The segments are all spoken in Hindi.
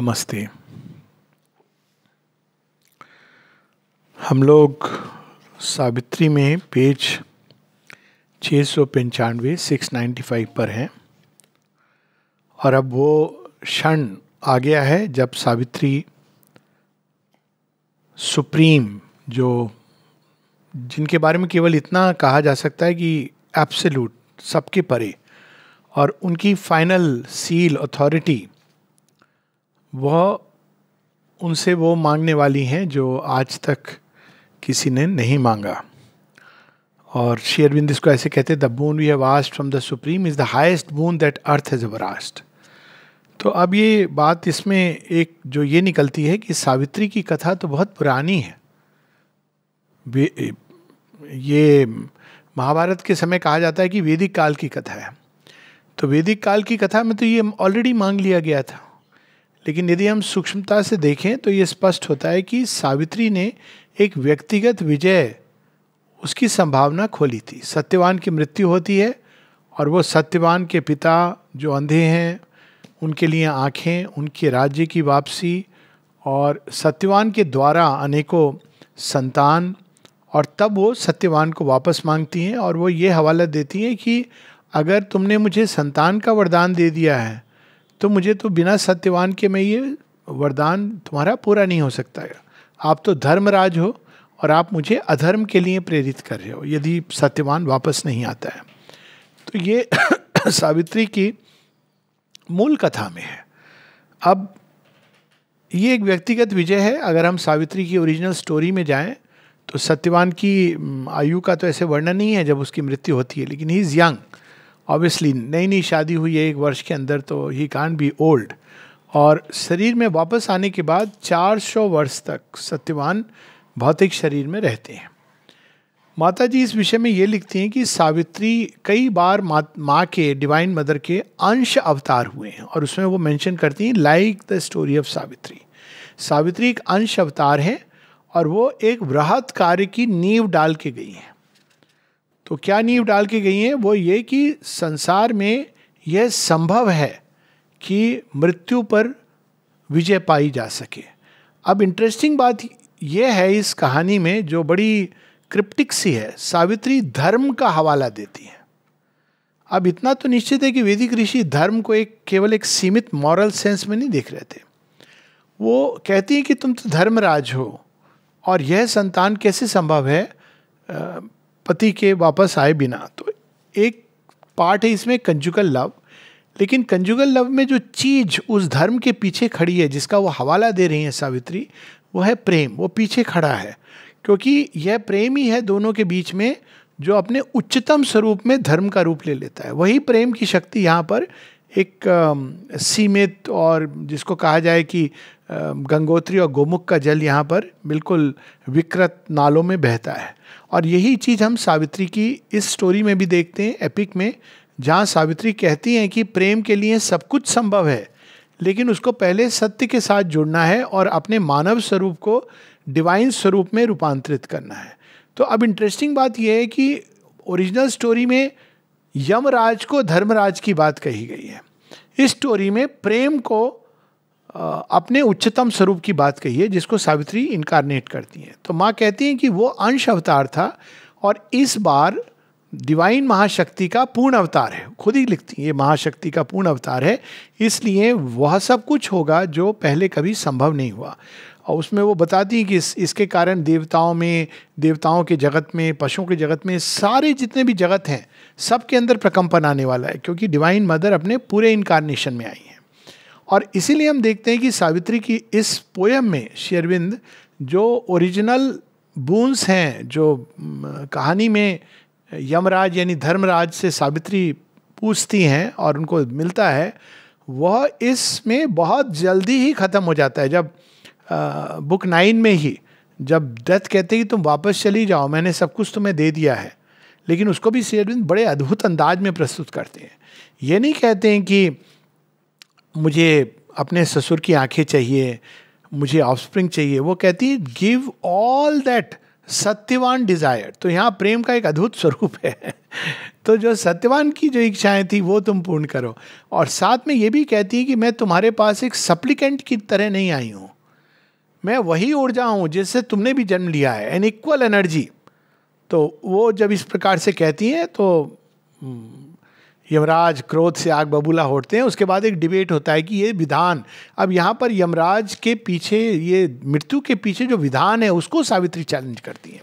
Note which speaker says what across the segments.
Speaker 1: नमस्ते हम लोग सावित्री में पेज छः सौ पंचानवे सिक्स नाइन्टी फाइव पर हैं और अब वो क्षण आ गया है जब सावित्री सुप्रीम जो जिनके बारे में केवल इतना कहा जा सकता है कि एब्सल्यूट सबके परे और उनकी फाइनल सील अथॉरिटी वह उनसे वो मांगने वाली हैं जो आज तक किसी ने नहीं मांगा और अरविंद इसको ऐसे कहते हैं the boon we have asked from the supreme is the highest boon that earth has ever asked तो अब ये बात इसमें एक जो ये निकलती है कि सावित्री की कथा तो बहुत पुरानी है ये महाभारत के समय कहा जाता है कि वैदिक काल की कथा है तो वैदिक काल की कथा में तो ये ऑलरेडी मांग लिया गया था लेकिन यदि हम सूक्ष्मता से देखें तो ये स्पष्ट होता है कि सावित्री ने एक व्यक्तिगत विजय उसकी संभावना खोली थी सत्यवान की मृत्यु होती है और वो सत्यवान के पिता जो अंधे हैं उनके लिए आँखें उनके राज्य की वापसी और सत्यवान के द्वारा अनेकों संतान और तब वो सत्यवान को वापस मांगती हैं और वो ये हवाला देती हैं कि अगर तुमने मुझे संतान का वरदान दे दिया है तो मुझे तो बिना सत्यवान के मैं ये वरदान तुम्हारा पूरा नहीं हो सकता है आप तो धर्मराज हो और आप मुझे अधर्म के लिए प्रेरित कर रहे हो यदि सत्यवान वापस नहीं आता है तो ये सावित्री की मूल कथा में है अब ये एक व्यक्तिगत विजय है अगर हम सावित्री की ओरिजिनल स्टोरी में जाएं तो सत्यवान की आयु का तो ऐसे वर्णन नहीं है जब उसकी मृत्यु होती है लेकिन ही इज़ यंग ऑब्वियसली नई नई शादी हुई है एक वर्ष के अंदर तो ही कान बी ओल्ड और शरीर में वापस आने के बाद 400 वर्ष तक सत्यवान भौतिक शरीर में रहते हैं माता जी इस विषय में ये लिखती हैं कि सावित्री कई बार माँ माँ के डिवाइन मदर के अंश अवतार हुए हैं और उसमें वो मेंशन करती हैं like the story of Savitri Savitri एक अंश अवतार है और वो एक वृहत कार्य की नींव डाल के गई हैं तो क्या नींव डाल के गई हैं वो ये कि संसार में यह संभव है कि मृत्यु पर विजय पाई जा सके अब इंटरेस्टिंग बात यह है इस कहानी में जो बड़ी क्रिप्टिक सी है सावित्री धर्म का हवाला देती है अब इतना तो निश्चित है कि वैदिक ऋषि धर्म को एक केवल एक सीमित मॉरल सेंस में नहीं देख रहे थे वो कहती है कि तुम तो धर्मराज हो और यह संतान कैसे संभव है पति के वापस आए बिना तो एक पार्ट है इसमें कंजुगल लव लेकिन कंजुगल लव में जो चीज उस धर्म के पीछे खड़ी है जिसका वो हवाला दे रही है सावित्री वो है प्रेम वो पीछे खड़ा है क्योंकि यह प्रेम ही है दोनों के बीच में जो अपने उच्चतम स्वरूप में धर्म का रूप ले लेता है वही प्रेम की शक्ति यहाँ पर एक सीमित और जिसको कहा जाए कि गंगोत्री और गोमुख का जल यहाँ पर बिल्कुल विकृत नालों में बहता है और यही चीज़ हम सावित्री की इस स्टोरी में भी देखते हैं एपिक में जहाँ सावित्री कहती हैं कि प्रेम के लिए सब कुछ संभव है लेकिन उसको पहले सत्य के साथ जुड़ना है और अपने मानव स्वरूप को डिवाइन स्वरूप में रूपांतरित करना है तो अब इंटरेस्टिंग बात यह है कि ओरिजिनल स्टोरी में यमराज को धर्मराज की बात कही गई है इस स्टोरी में प्रेम को अपने उच्चतम स्वरूप की बात कही है जिसको सावित्री इनकारनेट करती हैं तो माँ कहती हैं कि वो अंश अवतार था और इस बार डिवाइन महाशक्ति का पूर्ण अवतार है खुद ही लिखती हैं ये महाशक्ति का पूर्ण अवतार है इसलिए वह सब कुछ होगा जो पहले कभी संभव नहीं हुआ और उसमें वो बताती हैं कि इस इसके कारण देवताओं में देवताओं के जगत में पशुओं के जगत में सारे जितने भी जगत हैं सब के अंदर प्रकम्पन आने वाला है क्योंकि डिवाइन मदर अपने पूरे इनकारनेशन में आई हैं और इसीलिए हम देखते हैं कि सावित्री की इस पोयम में शेरविंद जो ओरिजिनल बूंस हैं जो कहानी में यमराज यानी धर्मराज से सावित्री पूछती हैं और उनको मिलता है वह इसमें बहुत जल्दी ही ख़त्म हो जाता है जब आ, बुक नाइन में ही जब डेथ कहते कि तुम वापस चली जाओ मैंने सब कुछ तुम्हें दे दिया है लेकिन उसको भी शेरविंद बड़े अद्भुत अंदाज में प्रस्तुत करते हैं ये नहीं कहते हैं कि मुझे अपने ससुर की आंखें चाहिए मुझे ऑफस्प्रिंग चाहिए वो कहती है give all that Satyavan desire तो यहाँ प्रेम का एक अद्भुत स्वरूप है तो जो सत्यवान की जो इच्छाएं थी वो तुम पूर्ण करो और साथ में ये भी कहती है कि मैं तुम्हारे पास एक सप्लिकेंट की तरह नहीं आई हूँ मैं वही ऊर्जा हूँ जिससे तुमने भी जन्म लिया है एन इक्वल एनर्जी तो वो जब इस प्रकार से कहती हैं तो हम्म, यमराज क्रोध से आग बबूला होते हैं उसके बाद एक डिबेट होता है कि ये विधान अब यहाँ पर यमराज के पीछे ये मृत्यु के पीछे जो विधान है उसको सावित्री चैलेंज करती हैं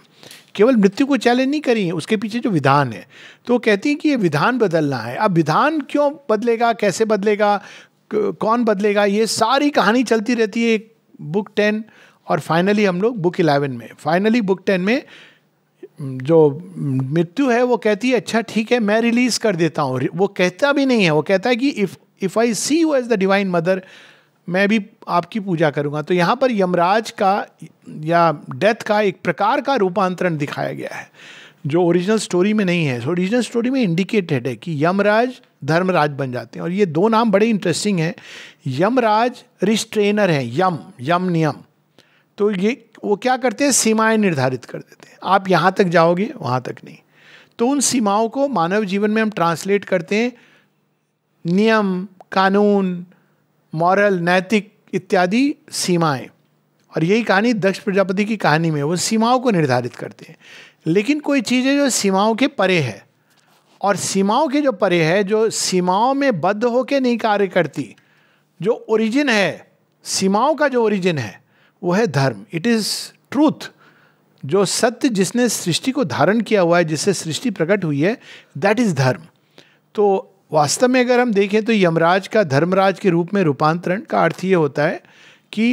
Speaker 1: केवल मृत्यु को चैलेंज नहीं करी है उसके पीछे जो विधान है तो वो कहती हैं कि ये विधान बदलना है अब विधान क्यों बदलेगा कैसे बदलेगा कौन बदलेगा ये सारी कहानी चलती रहती है बुक टेन और फाइनली हम लोग बुक इलेवन में फाइनली बुक टेन में जो मृत्यु है वो कहती है अच्छा ठीक है मैं रिलीज कर देता हूँ वो कहता भी नहीं है वो कहता है कि if if I see you as the divine mother मैं भी आपकी पूजा करूँगा तो यहाँ पर यमराज का या डेथ का एक प्रकार का रूपांतरण दिखाया गया है जो ओरिजिनल स्टोरी में नहीं है ओरिजिनल स्टोरी में इंडिकेटेड है कि यमराज धर्मराज बन जाते हैं और ये दो नाम बड़े इंटरेस्टिंग हैं यमराज रिस्ट्रेनर हैं यम यम नियम तो ये वो क्या करते हैं सीमाएं निर्धारित कर देते हैं आप यहाँ तक जाओगे वहाँ तक नहीं तो उन सीमाओं को मानव जीवन में हम ट्रांसलेट करते हैं नियम कानून मॉरल नैतिक इत्यादि सीमाएं और यही कहानी दक्ष प्रजापति की कहानी में वो सीमाओं को निर्धारित करते हैं लेकिन कोई चीज़ है जो सीमाओं के परे है और सीमाओं के जो परे है जो सीमाओं में बद्ध होकर नहीं कार्य करती जो ओरिजिन है सीमाओं का जो ओरिजिन है वो है धर्म इट इज़ ट्रूथ जो सत्य जिसने सृष्टि को धारण किया हुआ है जिससे सृष्टि प्रकट हुई है दैट इज धर्म तो वास्तव में अगर हम देखें तो यमराज का धर्मराज के रूप में रूपांतरण का अर्थ ये होता है कि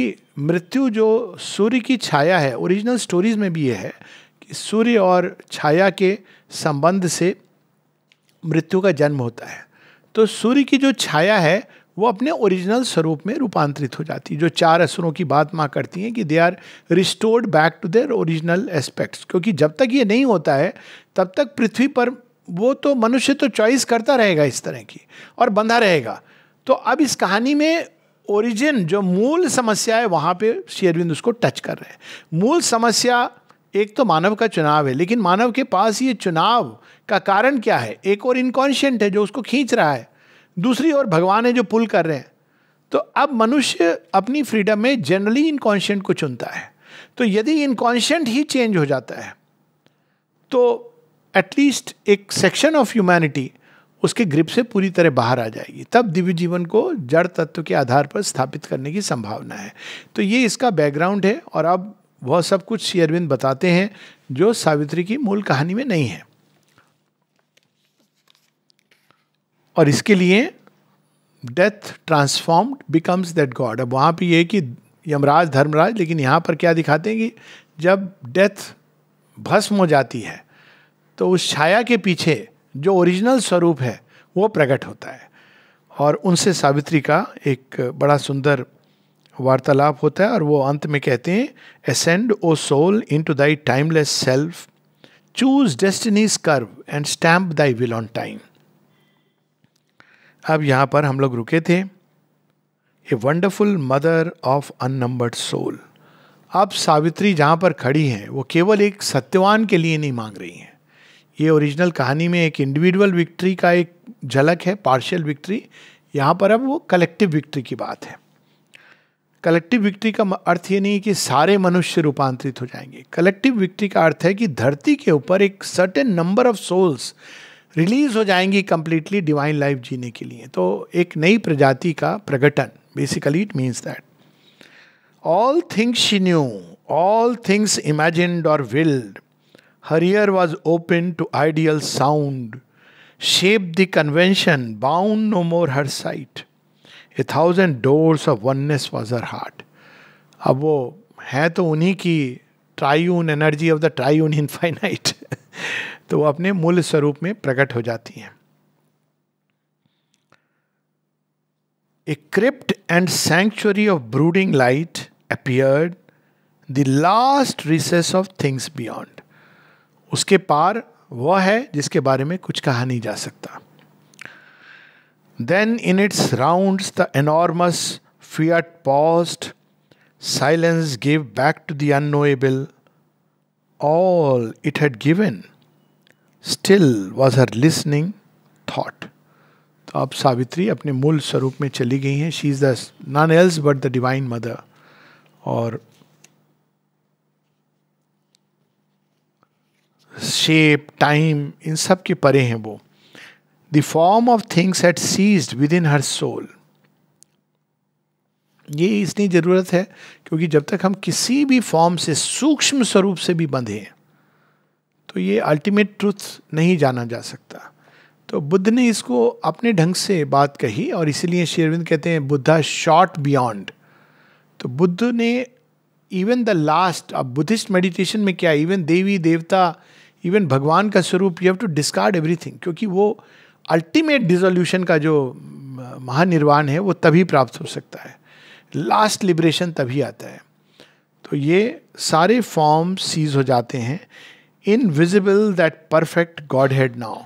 Speaker 1: मृत्यु जो सूर्य की छाया है ओरिजिनल स्टोरीज में भी ये है कि सूर्य और छाया के संबंध से मृत्यु का जन्म होता है तो सूर्य की जो छाया है वो अपने ओरिजिनल स्वरूप में रूपांतरित हो जाती है जो चार असुरों की बात माँ करती हैं कि they are restored back to their original aspects क्योंकि जब तक ये नहीं होता है तब तक पृथ्वी पर वो तो मनुष्य तो चॉइस करता रहेगा इस तरह की और बंधा रहेगा तो अब इस कहानी में ओरिजिन जो मूल समस्या है वहाँ पे अरविंद उसको टच कर रहे हैं मूल समस्या एक तो मानव का चुनाव है लेकिन मानव के पास ये चुनाव का कारण क्या है एक और इनकॉन्शियंट है जो उसको खींच रहा है दूसरी ओर भगवान है जो पुल कर रहे हैं तो अब मनुष्य अपनी फ्रीडम में जनरली इनकॉन्शियंट को चुनता है तो यदि इनकॉन्शियंट ही चेंज हो जाता है तो एटलीस्ट एक सेक्शन ऑफ ह्यूमैनिटी उसके ग्रिप से पूरी तरह बाहर आ जाएगी तब दिव्य जीवन को जड़ तत्व के आधार पर स्थापित करने की संभावना है तो ये इसका बैकग्राउंड है और अब वह सब कुछ अरविंद बताते हैं जो सावित्री की मूल कहानी में नहीं है और इसके लिए death transformed becomes that God अब वहाँ पर यह कि यमराज धर्मराज लेकिन यहाँ पर क्या दिखाते हैं कि जब डेथ भस्म हो जाती है तो उस छाया के पीछे जो ओरिजिनल स्वरूप है वो प्रकट होता है और उनसे सावित्री का एक बड़ा सुंदर वार्तालाप होता है और वो अंत में कहते हैं ascend O soul into thy timeless self choose destiny's curve and stamp thy will on time अब यहाँ पर हम लोग रुके थे a wonderful mother of unnumbered soul अब सावित्री जहाँ पर खड़ी हैं वो केवल एक सत्यवान के लिए नहीं मांग रही हैं ये ओरिजिनल कहानी में एक इंडिविजुअल विक्ट्री का एक झलक है पार्शियल विक्ट्री यहाँ पर अब वो कलेक्टिव विक्ट्री की बात है कलेक्टिव विक्ट्री का अर्थ ये नहीं कि सारे मनुष्य रूपांतरित हो जाएंगे कलेक्टिव विक्ट्री का अर्थ है कि धरती के ऊपर एक certain number of souls release हो जाएंगी कंप्लीटली डिवाइन लाइफ जीने के लिए तो एक नई प्रजाति का प्रगटन basically it means that all things she knew all things imagined और willed her ear was open to ideal sound shape the convention bound no more her sight a thousand doors of oneness was her heart अब वो है तो उन्हीं की triune energy of the triune infinite तो वो अपने मूल स्वरूप में प्रकट हो जाती हैं a crypt and century of brooding light appeared the last recess of things beyond उसके पार वह है जिसके बारे में कुछ कहा नहीं जा सकता then in its round the enormous fiat passed silence give back to the unknowable all it had given still was her listening thought तो अब सावित्री अपने मूल स्वरूप में चली गई हैं she is the none else but the divine mother और शेप टाइम इन सब के परे हैं वो the form of things that ceased within her soul ये इसलिए ज़रूरत है क्योंकि जब तक हम किसी भी फॉर्म से सूक्ष्म स्वरूप से भी बंधे हैं तो ये अल्टीमेट ट्रुथ नहीं जाना जा सकता तो बुद्ध ने इसको अपने ढंग से बात कही और इसीलिए शेरविंद कहते हैं बुद्धा शॉर्ट बियॉन्ड तो बुद्ध ने इवन द लास्ट अब बुद्धिस्ट मेडिटेशन में क्या इवन देवी देवता इवन भगवान का स्वरूप you have to discard everything क्योंकि वो अल्टीमेट डिजोल्यूशन का जो महानिर्वाण है वो तभी प्राप्त हो सकता है लास्ट लिबरेशन तभी आता है तो ये सारे फॉर्म सीज हो जाते हैं invisible that perfect Godhead now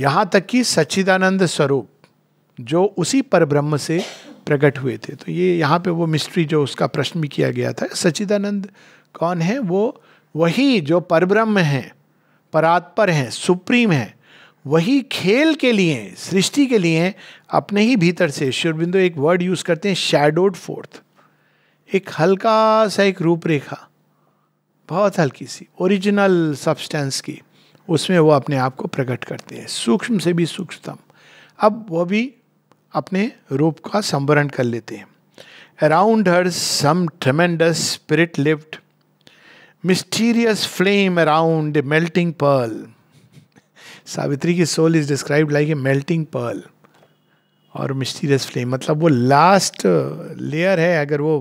Speaker 1: यहाँ तक कि सच्चिदानंद स्वरूप जो उसी पर ब्रह्म से प्रकट हुए थे तो ये यहाँ पे वो मिस्ट्री जो उसका प्रश्न भी किया गया था सच्चिदानंद कौन है वो वही जो परब्रह्म हैं परात्पर हैं सुप्रीम हैं वही खेल के लिए सृष्टि के लिए अपने ही भीतर से शिवरबिंदु एक वर्ड यूज करते हैं शैडोड फोर्थ एक हल्का सा एक रूपरेखा बहुत हल्की सी ओरिजिनल सब्सटेंस की उसमें वो अपने आप को प्रकट करते हैं सूक्ष्म से भी सूक्ष्मतम अब वो भी अपने रूप का संवरण कर लेते हैं around her some tremendous spirit lift mysterious flame around melting pearl Savitri की soul is describe like a melting pearl और मिस्टीरियस फ्लेम मतलब वो लास्ट लेयर है अगर वो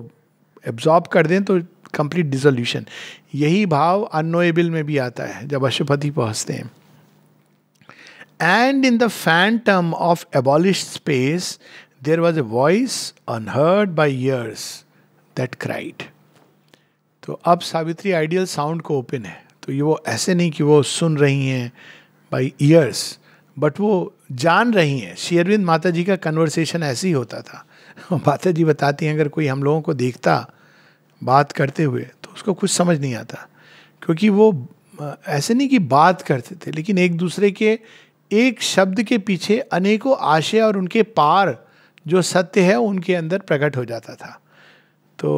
Speaker 1: एब्जॉर्ब कर दें तो कंप्लीट डिजोल्यूशन यही भाव अनोएबल में भी आता है जब अशुपति पहुंचते हैं and in the phantom of abolished space there was a voice unheard by ears that cried तो अब सावित्री आइडियल साउंड को ओपन है तो ये वो ऐसे नहीं कि वो सुन रही हैं बाई ईयर्स बट वो जान रही हैं शेयरविंद माता जी का कन्वर्सेशन ऐसे ही होता था माता जी बताती हैं अगर कोई हम लोगों को देखता बात करते हुए तो उसको कुछ समझ नहीं आता क्योंकि वो ऐसे नहीं कि बात करते थे लेकिन एक दूसरे के एक शब्द के पीछे अनेकों आशय और उनके पार जो सत्य है उनके अंदर प्रकट हो जाता था तो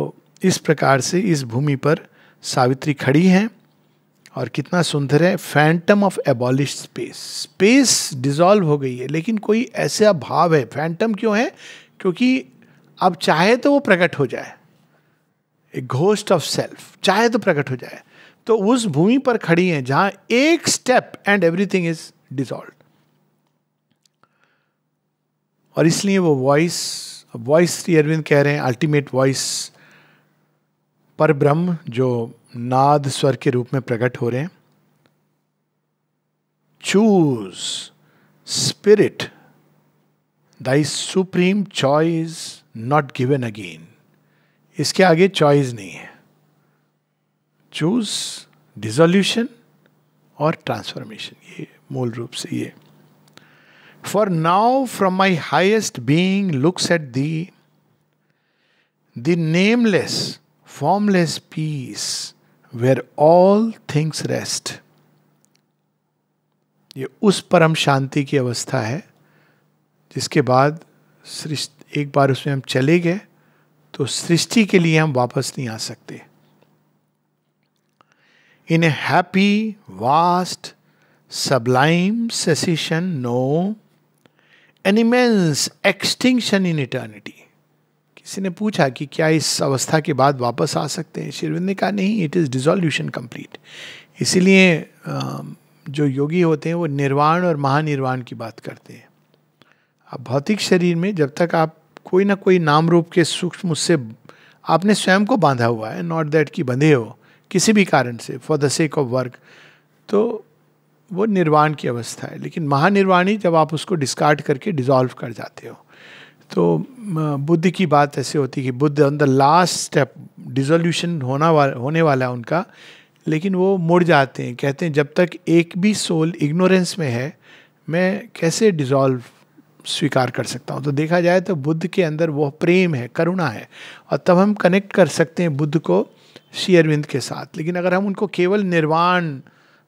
Speaker 1: इस प्रकार से इस भूमि पर सावित्री खड़ी हैं और कितना सुंदर है phantom of abolished space space dissolve हो गई है लेकिन कोई ऐसा भाव है फैंटम क्यों है क्योंकि अब चाहे तो वो प्रकट हो जाए ए घोस्ट ऑफ सेल्फ चाहे तो प्रकट हो जाए तो उस भूमि पर खड़ी है जहां एक step and everything is dissolve और इसलिए वो वॉइस वॉइस श्री अरविंद कह रहे हैं अल्टीमेट वॉइस पर ब्रह्म जो नाद स्वर के रूप में प्रकट हो रहे हैं choose spirit thy supreme choice not given again इसके आगे चॉइस नहीं है चूज डिजोल्यूशन और ट्रांसफॉर्मेशन ये मूल रूप से ये for now from my highest being looks at the the nameless formless peace where all things rest ये उस परम शांति की अवस्था है जिसके बाद सृष्टि एक बार उसमें हम चले गए तो सृष्टि के लिए हम वापस नहीं आ सकते in a happy vast sublime cessation no an immense extinction in eternity किसी ने पूछा कि क्या इस अवस्था के बाद वापस आ सकते हैं शिरविंद ने कहा नहीं इट इज़ डिजोल्यूशन कंप्लीट इसीलिए जो योगी होते हैं वो निर्वाण और महानिर्वाण की बात करते हैं आप भौतिक शरीर में जब तक आप कोई ना कोई नाम रूप के सूक्ष्म उससे आपने स्वयं को बांधा हुआ है नॉट दैट कि बंधे हो किसी भी कारण से for the sake of work तो वो निर्वाण की अवस्था है लेकिन महानिर्वाणी जब आप उसको डिस्कार्ड करके डिजॉल्व कर जाते हो तो बुद्ध की बात ऐसे होती कि Buddha on the last step dissolution होना वाला होने वाला है उनका लेकिन वो मुड़ जाते हैं कहते हैं जब तक एक भी सोल इग्नोरेंस में है मैं कैसे डिजॉल्व स्वीकार कर सकता हूँ तो देखा जाए तो बुद्ध के अंदर वह प्रेम है करुणा है और तब हम कनेक्ट कर सकते हैं बुद्ध को श्री अरविंद के साथ लेकिन अगर हम उनको केवल निर्वाण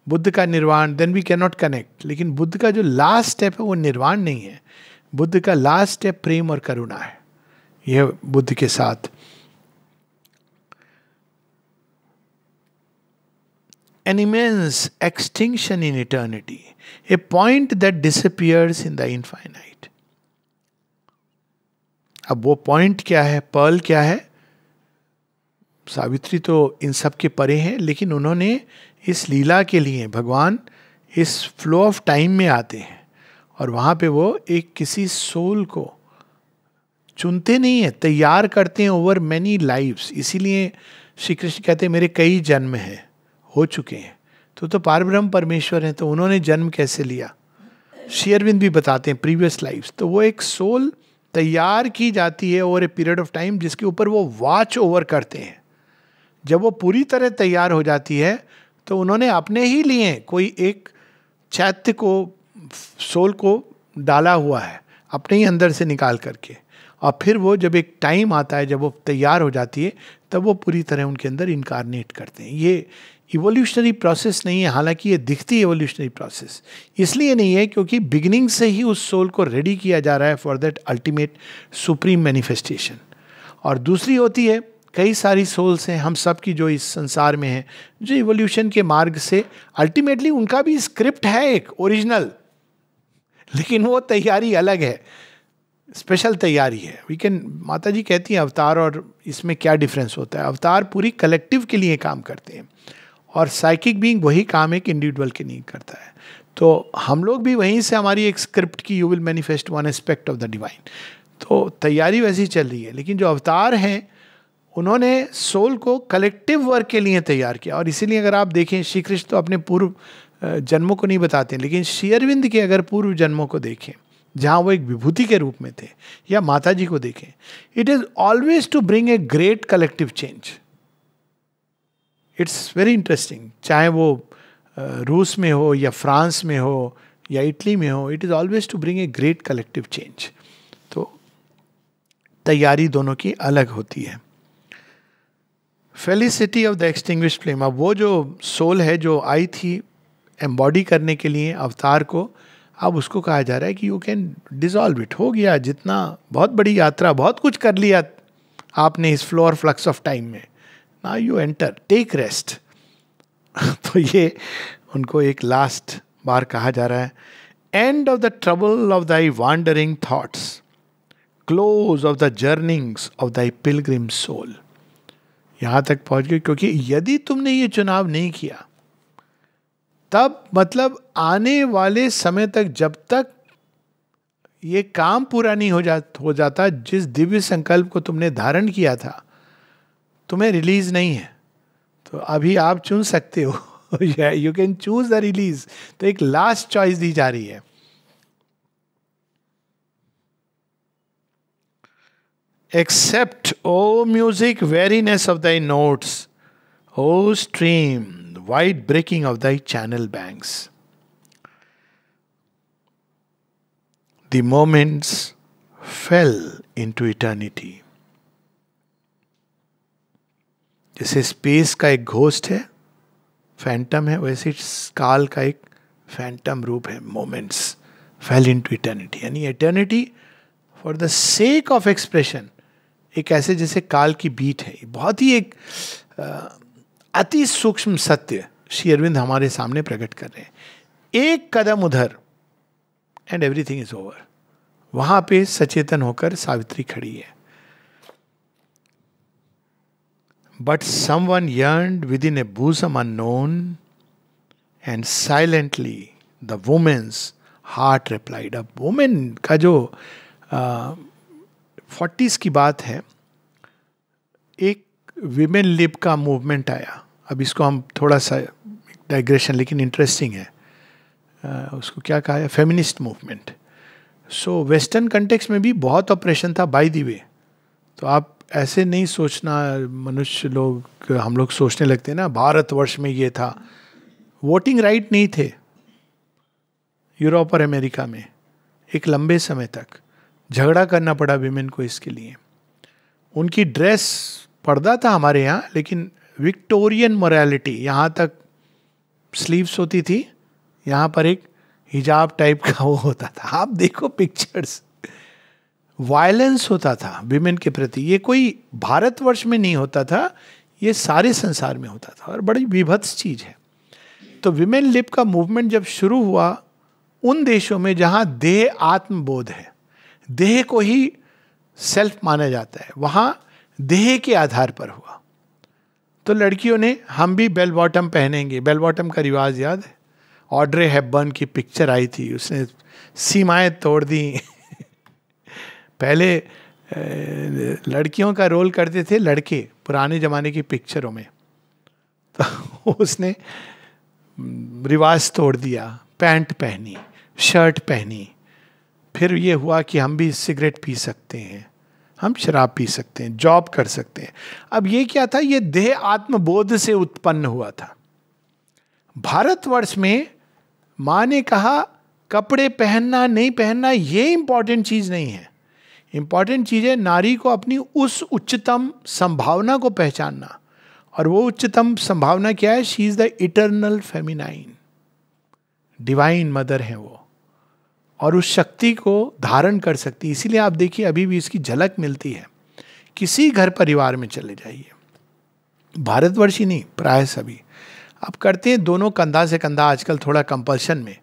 Speaker 1: बुद्ध का निर्वाण then we can not connect लेकिन बुद्ध का जो लास्ट स्टेप है वो निर्वाण नहीं है बुद्ध का लास्ट स्टेप प्रेम और करुणा है यह बुद्ध के साथ an immense extinction in eternity, a point that disappears in the infinite. अब वो पॉइंट क्या है पर्ल क्या है सावित्री तो इन सब के परे हैं लेकिन उन्होंने इस लीला के लिए भगवान इस फ्लो ऑफ टाइम में आते हैं और वहाँ पे वो एक किसी सोल को चुनते नहीं है तैयार करते हैं ओवर मैनी लाइफ्स इसीलिए श्री कृष्ण कहते हैं मेरे कई जन्म हैं हो चुके हैं तो तो पारब्रह्म परमेश्वर हैं तो उन्होंने जन्म कैसे लिया शेयरविंद भी बताते हैं प्रीवियस लाइफ तो वो एक सोल तैयार की जाती है over a period of time जिसके ऊपर वो वॉच ओवर करते हैं जब वो पूरी तरह तैयार हो जाती है तो उन्होंने अपने ही लिए कोई एक चैत्य को सोल को डाला हुआ है अपने ही अंदर से निकाल करके और फिर वो जब एक टाइम आता है जब वो तैयार हो जाती है तब वो पूरी तरह उनके अंदर इनकारनेट करते हैं ये इवोल्यूशनरी प्रोसेस नहीं है हालांकि ये दिखती इवोल्यूशनरी प्रोसेस इसलिए नहीं है क्योंकि बिगिनिंग से ही उस सोल को रेडी किया जा रहा है for that ultimate supreme manifestation और दूसरी होती है कई सारी सोल्स हैं हम सब की जो इस संसार में हैं जो इवोल्यूशन के मार्ग से अल्टीमेटली उनका भी स्क्रिप्ट है एक ओरिजिनल लेकिन वो तैयारी अलग है स्पेशल तैयारी है वी कैन माता जी कहती हैं अवतार और इसमें क्या डिफरेंस होता है अवतार पूरी कलेक्टिव के लिए काम करते हैं और साइकिक बींग वही काम एक इंडिविजुअल के नहीं करता है तो हम लोग भी वहीं से हमारी एक स्क्रिप्ट की you will manifest one aspect of the divine तो तैयारी वैसी चल रही है लेकिन जो अवतार हैं उन्होंने सोल को कलेक्टिव वर्क के लिए तैयार किया और इसीलिए अगर आप देखें श्री कृष्ण तो अपने पूर्व जन्मों को नहीं बताते हैं लेकिन शेयरविंद के अगर पूर्व जन्मों को देखें जहाँ वो एक विभूति के रूप में थे या माता जी को देखें it is always to bring a great collective change it's very interesting चाहे वो रूस में हो या फ्रांस में हो या इटली में हो it is always to bring a great collective change तो तैयारी दोनों की अलग होती है felicity of the extinguish flame अब वो जो सोल है जो आई थी एम्बॉडी करने के लिए अवतार को अब उसको कहा जा रहा है कि यू कैन डिजॉल्व इट हो गया जितना बहुत बड़ी यात्रा बहुत कुछ कर लिया आपने इस फ्लो और फ्लक्स ऑफ टाइम में now you enter take rest तो ये उनको एक लास्ट बार कहा जा रहा है end of the trouble of thy wandering thoughts close of the journeyings of thy pilgrim soul यहां तक पहुंच गए क्योंकि यदि तुमने ये चुनाव नहीं किया तब मतलब आने वाले समय तक जब तक ये काम पूरा नहीं हो जा हो जाता जिस दिव्य संकल्प को तुमने धारण किया था तुम्हें रिलीज नहीं है तो अभी आप चुन सकते हो you can choose the release तो एक लास्ट चॉइस दी जा रही है accept O music weariness of thy notes O stream wide breaking of thy channel banks the moments fall into eternity जैसे स्पेस का एक घोस्ट है फैंटम है वैसे काल का एक फैंटम रूप है moments fall into eternity यानी eternity for the sake of expression एक ऐसे जैसे काल की बीट है बहुत ही एक अति सूक्ष्म सत्य श्री अरविंद हमारे सामने प्रकट कर रहे हैं एक कदम उधर एंड एवरीथिंग इज ओवर वहाँ पे सचेतन होकर सावित्री खड़ी है but But someone yearned within a bosom unknown, and silently the woman's heart replied अब वोमेन का जो फोर्टीज की बात है एक वीमेन लिप का मूवमेंट आया अब इसको हम थोड़ा सा डाइग्रेशन लेकिन इंटरेस्टिंग है uh, उसको क्या कहा है feminist movement so western context में भी बहुत ऑपरेशन था बाई दी वे तो आप ऐसे नहीं सोचना मनुष्य लोग हम लोग सोचने लगते हैं ना भारतवर्ष में ये था वोटिंग राइट नहीं थे यूरोप और अमेरिका में एक लंबे समय तक झगड़ा करना पड़ा विमेन को इसके लिए उनकी ड्रेस पर्दा था हमारे यहाँ लेकिन विक्टोरियन मोरालिटी यहाँ तक स्लीव्स होती थी यहाँ पर एक हिजाब टाइप का वो होता था आप देखो पिक्चर्स वायलेंस होता था विमेन के प्रति ये कोई भारतवर्ष में नहीं होता था ये सारे संसार में होता था और बड़ी विभत्स चीज़ है तो विमेन लिप का मूवमेंट जब शुरू हुआ उन देशों में जहाँ देह आत्मबोध है देह को ही सेल्फ माना जाता है वहाँ देह के आधार पर हुआ तो लड़कियों ने हम भी बेल बॉटम पहनेंगे बेल बॉटम का रिवाज याद है ऑड्रे हैबर्न की पिक्चर आई थी उसने सीमाएं तोड़ दी पहले लड़कियों का रोल करते थे लड़के पुराने ज़माने की पिक्चरों में तो उसने रिवाज तोड़ दिया पैंट पहनी शर्ट पहनी फिर ये हुआ कि हम भी सिगरेट पी सकते हैं हम शराब पी सकते हैं जॉब कर सकते हैं अब ये क्या था ये देह आत्मबोध से उत्पन्न हुआ था भारतवर्ष में माँ ने कहा कपड़े पहनना नहीं पहनना ये इंपॉर्टेंट चीज़ नहीं है इंपॉर्टेंट चीज़ है नारी को अपनी उस उच्चतम संभावना को पहचानना और वो उच्चतम संभावना क्या है she is the eternal feminine divine mother है वो और उस शक्ति को धारण कर सकती इसीलिए आप देखिए अभी भी इसकी झलक मिलती है किसी घर परिवार में चले जाइए भारतवर्ष ही नहीं प्राय सभी अब करते हैं दोनों कंधा से कंधा आजकल थोड़ा कंपल्शन में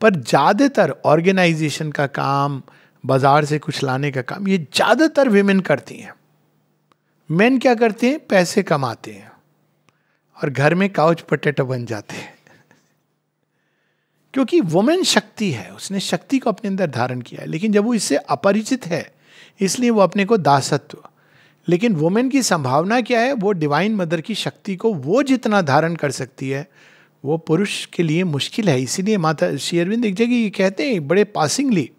Speaker 1: पर ज़्यादातर ऑर्गेनाइजेशन का काम बाज़ार से कुछ लाने का काम ये ज़्यादातर वेमेन करती हैं मेन क्या करते हैं पैसे कमाते हैं और घर में काउच पटेटो बन जाते हैं क्योंकि वुमेन शक्ति है उसने शक्ति को अपने अंदर धारण किया है लेकिन जब वो इससे अपरिचित है इसलिए वो अपने को दासत्व लेकिन वुमेन की संभावना क्या है वो डिवाइन मदर की शक्ति को वो जितना धारण कर सकती है वो पुरुष के लिए मुश्किल है इसीलिए माता श्री अरविंद एक जगह ये कहते हैं बड़े पासिंगली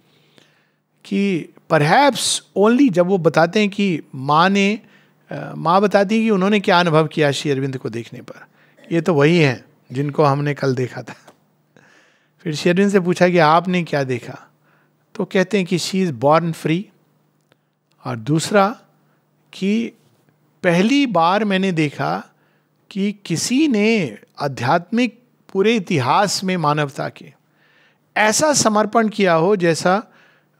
Speaker 1: कि परहैप्स ओनली जब वो बताते हैं कि माँ ने माँ बताती है कि उन्होंने क्या अनुभव किया श्री अरविंद को देखने पर ये तो वही हैं जिनको हमने कल देखा था फिर श्री अरविंद से पूछा कि आपने क्या देखा तो कहते हैं कि शी इज़ बॉर्न फ्री और दूसरा कि पहली बार मैंने देखा कि किसी ने आध्यात्मिक पूरे इतिहास में मानवता के ऐसा समर्पण किया हो जैसा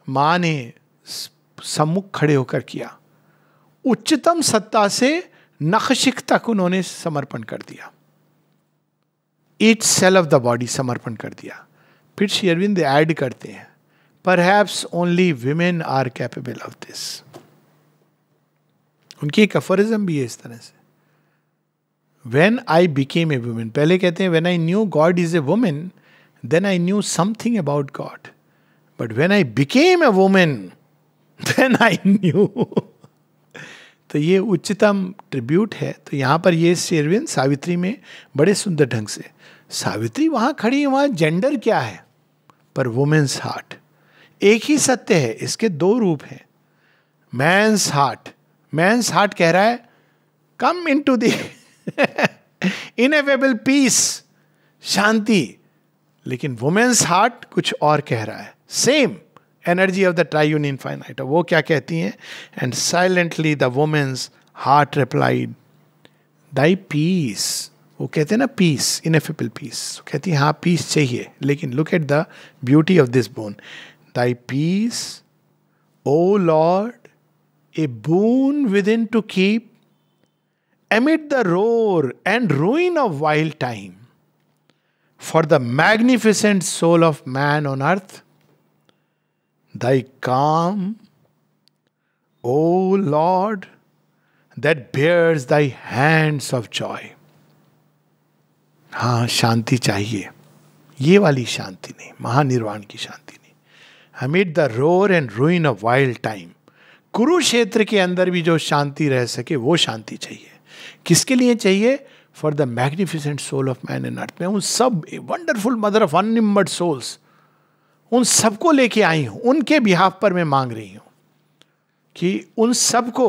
Speaker 1: माँ ने सम्मुख खड़े होकर किया उच्चतम सत्ता से नखशिक तक उन्होंने समर्पण कर दिया it sale of the body समर्पण कर दिया फिर श्री अरविंद ऐड करते हैं पर only women are capable of this उनकी एक अफरिज्म भी है इस तरह से when I became a woman पहले कहते हैं when I knew God is a woman then I knew something about God but when I became a woman, then I knew तो ये उच्चतम ट्रिब्यूट है तो यहाँ पर ये शेरविन सावित्री में बड़े सुंदर ढंग से सावित्री वहाँ खड़ी है वहाँ जेंडर क्या है पर वुमेन्स हार्ट एक ही सत्य है इसके दो रूप हैं मैंस हार्ट मैंस हार्ट कह रहा है कम इन टू दी इनएवेबल पीस शांति लेकिन वुमेन्स हार्ट कुछ और कह रहा है same energy of the triune infinite. वो क्या कहती हैं? And silently the woman's heart replied, "Thy peace." वो कहते हैं peace, ineffable peace. वो कहती हैं हाँ peace चाहिए. लेकिन look at the beauty of this boon. Thy peace, O Lord, a boon within to keep amid the roar and ruin of wild time for the magnificent soul of man on earth. thy calm, O Lord, that bears thy hands of joy. हाँ शांति चाहिए ये वाली शांति नहीं महानिर्वाण की शांति नहीं amid the roar and ruin of wild time Kurukshetra के अंदर भी जो शांति रह सके वो शांति चाहिए किसके लिए चाहिए for the magnificent soul of man and earth में उन सब wonderful mother of unlimbered souls उन सबको लेके आई हूं उनके बिहाफ पर मैं मांग रही हूं कि उन सबको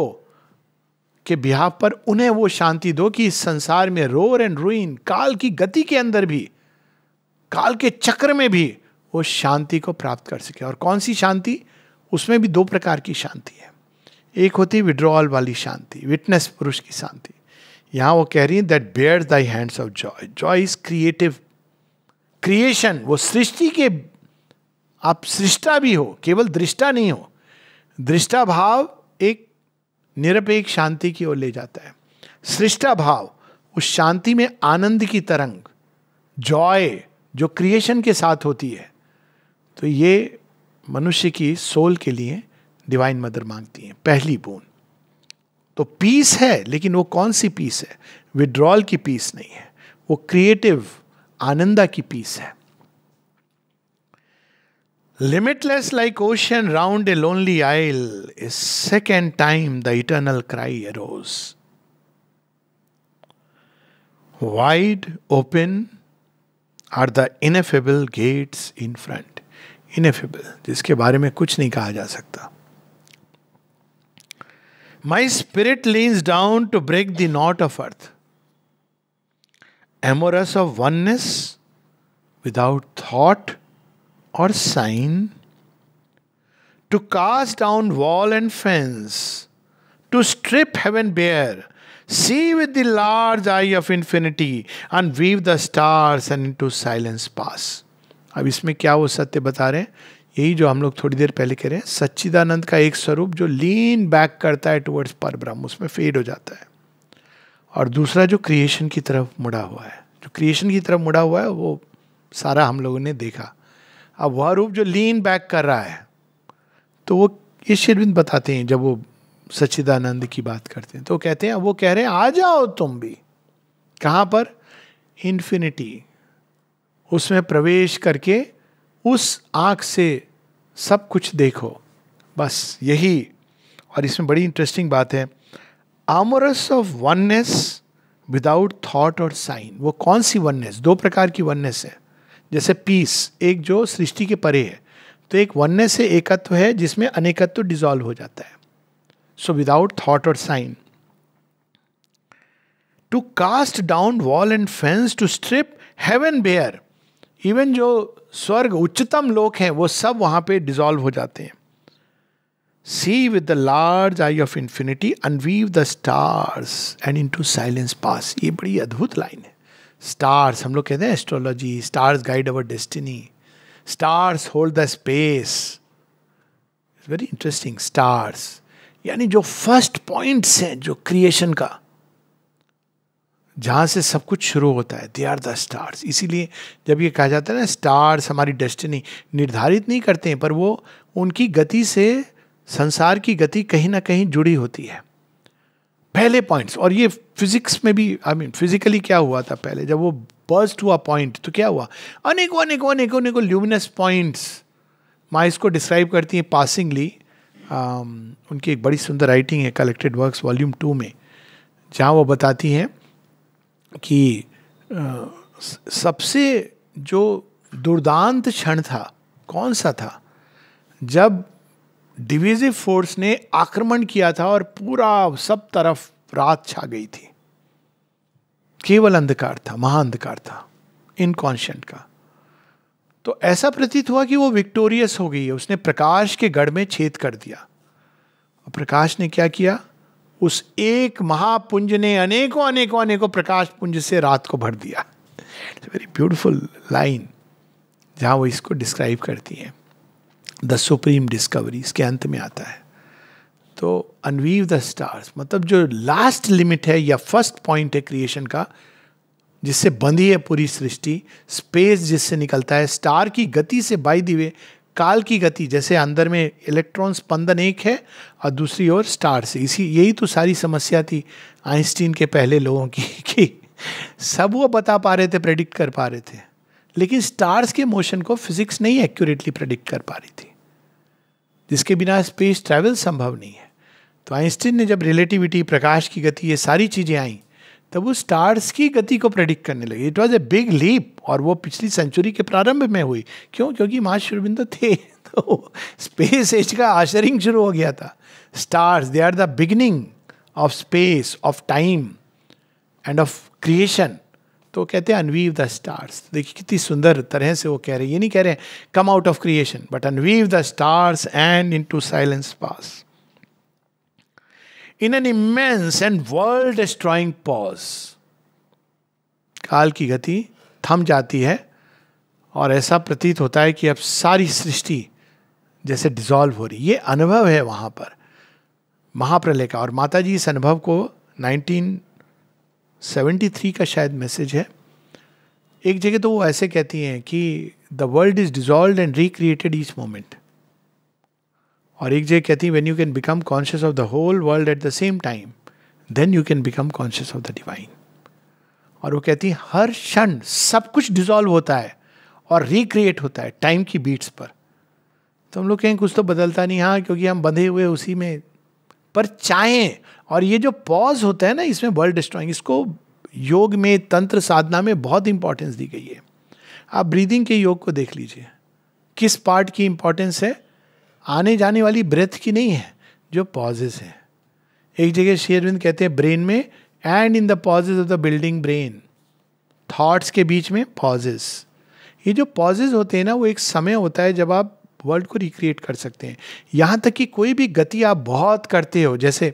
Speaker 1: के बिहाफ पर उन्हें वो शांति दो कि इस संसार में रोर एंड रूइन काल की गति के अंदर भी काल के चक्र में भी वो शांति को प्राप्त कर सके और कौन सी शांति उसमें भी दो प्रकार की शांति है एक होती है विड्रॉल वाली शांति विटनेस पुरुष की शांति यहाँ वो कह रही है that bare thy hands of joy joy is creative creation वो सृष्टि के आप सृष्टा भी हो केवल दृष्टा नहीं हो दृष्टा भाव एक निरपेक्ष शांति की ओर ले जाता है सृष्टा भाव उस शांति में आनंद की तरंग जॉय जो क्रिएशन के साथ होती है तो ये मनुष्य की सोल के लिए डिवाइन मदर मांगती हैं पहली बूंद तो पीस है लेकिन वो कौन सी पीस है विड्रॉल की पीस नहीं है वो क्रिएटिव आनंदा की पीस है Limitless like ocean round a lonely isle, a second time the eternal cry arose. Wide open are the ineffable gates in front. Ineffable, जिसके बारे में कुछ नहीं कहा जा सकता leans down to break the knot of earth, amorous of oneness, without thought. Sign to cast down wall and fence to strip strip heaven bare, see with the large eye of infinity, and weave the stars and into silence pass. अब इसमें क्या वो सत्य बता रहे हैं यही जो हम लोग थोड़ी देर पहले कह रहे हैं सच्चिदानंद का एक स्वरूप जो लीन बैक करता है टुवर्ड्स पर ब्रह्म उसमें फेड हो जाता है और दूसरा जो क्रिएशन की तरफ मुड़ा हुआ है जो क्रिएशन की तरफ मुड़ा हुआ है वो सारा हम लोगों ने देखा अब वह रूप जो लीन बैक कर रहा है तो वो ये शेरविंद बताते हैं जब वो सच्चिदानंद की बात करते हैं तो कहते हैं वो कह रहे हैं आ जाओ तुम भी कहाँ पर इन्फिनिटी उसमें प्रवेश करके उस आँख से सब कुछ देखो बस यही और इसमें बड़ी इंटरेस्टिंग बात है amorous of oneness without thought और साइन वो कौन सी वननेस दो प्रकार की वननेस है जैसे पीस एक जो सृष्टि के परे है तो एक वनने से एकत्व है जिसमें अनेकत्व डिजॉल्व हो जाता है सो विदाउट थॉट और sign to cast down wall and fence to strip heaven bare even जो स्वर्ग उच्चतम लोक हैं वो सब वहां पे डिजॉल्व हो जाते हैं see with the large eye of infinity unweave the stars and into silence pass ये बड़ी अद्भुत लाइन है स्टार्स हम लोग कहते हैं astrology stars guide our destiny stars hold the space very interesting stars यानी जो फर्स्ट पॉइंट्स हैं जो क्रिएशन का जहाँ से सब कुछ शुरू होता है दे आर द स्टार्स इसीलिए जब ये कहा जाता है ना स्टार्स हमारी डेस्टिनी निर्धारित नहीं करते हैं पर वो उनकी गति से संसार की गति कहीं ना कहीं जुड़ी होती है पहले पॉइंट्स और ये फिजिक्स में भी आई मीन फिजिकली क्या हुआ था पहले जब वो बर्स्ट हुआ पॉइंट तो क्या हुआ अनेकों अनेकों अनेकों अनेकों ल्यूमिनस पॉइंट्स माँ इसको डिस्क्राइब करती हैं पासिंगली um, उनकी एक बड़ी सुंदर राइटिंग है कलेक्टेड वर्क्स वॉल्यूम टू में जहाँ वो बताती हैं कि आ, सबसे जो दुर्दांत क्षण था कौन सा था जब डिविजिव फोर्स ने आक्रमण किया था और पूरा सब तरफ रात छा गई थी केवल अंधकार था महाअंधकार था इनकॉन्शेंट का तो ऐसा प्रतीत हुआ कि वो विक्टोरियस हो गई है उसने प्रकाश के गढ़ में छेद कर दिया और प्रकाश ने क्या किया उस एक महापुंज ने अनेकों अनेकों अनेकों प्रकाश पुंज से रात को भर दिया वेरी ब्यूटिफुल लाइन जहां वो इसको डिस्क्राइब करती हैं द सुप्रीम डिस्कवरी इसके अंत में आता है तो अनवीव द स्टार्स मतलब जो लास्ट लिमिट है या फर्स्ट पॉइंट है क्रिएशन का जिससे बंधी है पूरी सृष्टि स्पेस जिससे निकलता है स्टार की गति से बाई दिवे काल की गति जैसे अंदर में इलेक्ट्रॉन स्पंदन एक है और दूसरी ओर स्टार से इसी यही तो सारी समस्या थी आइंस्टीन के पहले लोगों की कि सब वो बता पा रहे थे प्रेडिक्ट कर पा रहे थे लेकिन स्टार्स के मोशन को फिजिक्स नहीं एक्यूरेटली प्रेडिक्ट कर पा रही थी जिसके बिना स्पेस ट्रैवल संभव नहीं है तो आइंस्टीन ने जब रिलेटिविटी प्रकाश की गति ये सारी चीज़ें आई तब वो स्टार्स की गति को प्रेडिक्ट करने लगे it was a big leap और वो पिछली सेंचुरी के प्रारंभ में हुई क्यों क्योंकि महाशुरबिंद थे तो स्पेस एज का आशरिंग शुरू हो गया था stars they are the beginning of space of time and of creation तो कहते हैं अनवीव द स्टार्स देखिए कितनी सुंदर तरह से वो कह रहे हैं ये नहीं कह रहे हैं come out of creation but unweave the stars and into silence pass in an immense and world destroying pause काल की गति थम जाती है और ऐसा प्रतीत होता है कि अब सारी सृष्टि जैसे डिजॉल्व हो रही ये अनुभव है वहां पर महाप्रलय का और माता जी इस अनुभव को 19 73 का शायद मैसेज है एक जगह तो वो ऐसे कहती हैं कि the world is dissolve and recreated each moment और एक जगह कहती हैं when you can become conscious of the whole world at the same time then you can become conscious of the divine और वो कहती हैं हर क्षण सब कुछ डिजॉल्व होता है और रिक्रिएट होता है टाइम की बीट्स पर तो हम लोग कहें कुछ तो बदलता नहीं हाँ क्योंकि हम बंधे हुए उसी में पर चाहें और ये जो पॉज होता है ना इसमें वर्ल्ड डिस्ट्रॉइंग इसको योग में तंत्र साधना में बहुत इंपॉर्टेंस दी गई है आप ब्रीदिंग के योग को देख लीजिए किस पार्ट की इंपॉर्टेंस है आने जाने वाली ब्रेथ की नहीं है जो पॉजेज है एक जगह शेरविंद कहते हैं ब्रेन में and in the pauses of the building brain thoughts के बीच में पॉजेज ये जो पॉजेज होते हैं ना वो एक समय होता है जब आप वर्ल्ड को रिक्रिएट कर सकते हैं यहाँ तक कि कोई भी गति आप बहुत करते हो जैसे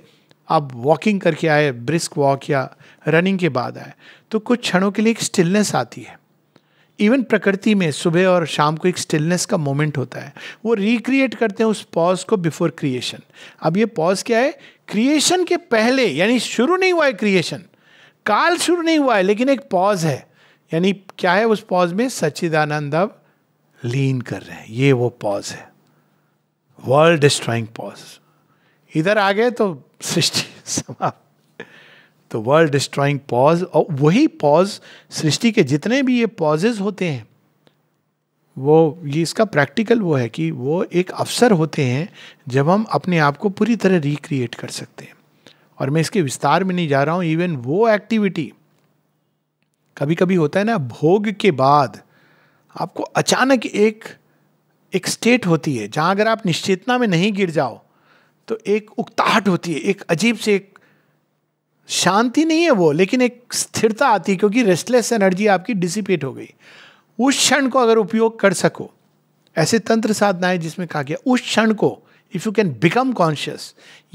Speaker 1: आप वॉकिंग करके आए ब्रिस्क वॉक या रनिंग के बाद आए तो कुछ क्षणों के लिए एक स्टिलनेस आती है इवन प्रकृति में सुबह और शाम को एक स्टिलनेस का मोमेंट होता है वो रिक्रिएट करते हैं उस पॉज को बिफोर क्रिएशन अब ये पॉज क्या है क्रिएशन के पहले यानी शुरू नहीं हुआ है क्रिएशन काल शुरू नहीं हुआ है लेकिन एक पॉज है यानी क्या है उस पॉज में सच्चिदानंद अब लीन कर रहे हैं ये वो पॉज है वर्ल्ड डिस्ट्रॉइंग पॉज इधर आ गए तो सृष्टि समाप्त तो वर्ल्ड डिस्ट्रॉइंग पॉज और वही पॉज सृष्टि के जितने भी ये पॉजेज होते हैं वो ये इसका प्रैक्टिकल वो है कि वो एक अवसर होते हैं जब हम अपने आप को पूरी तरह रिक्रिएट कर सकते हैं और मैं इसके विस्तार में नहीं जा रहा हूँ इवन वो एक्टिविटी कभी कभी होता है ना भोग के बाद आपको अचानक एक एक स्टेट होती है जहाँ अगर आप निश्चेतना में नहीं गिर जाओ तो एक उकताहट होती है एक अजीब से एक शांति नहीं है वो लेकिन एक स्थिरता आती है क्योंकि रेस्टलेस एनर्जी आपकी डिसिपेट हो गई उस क्षण को अगर उपयोग कर सको ऐसे तंत्र साधनाएं जिसमें कहा गया उस क्षण को if you can become conscious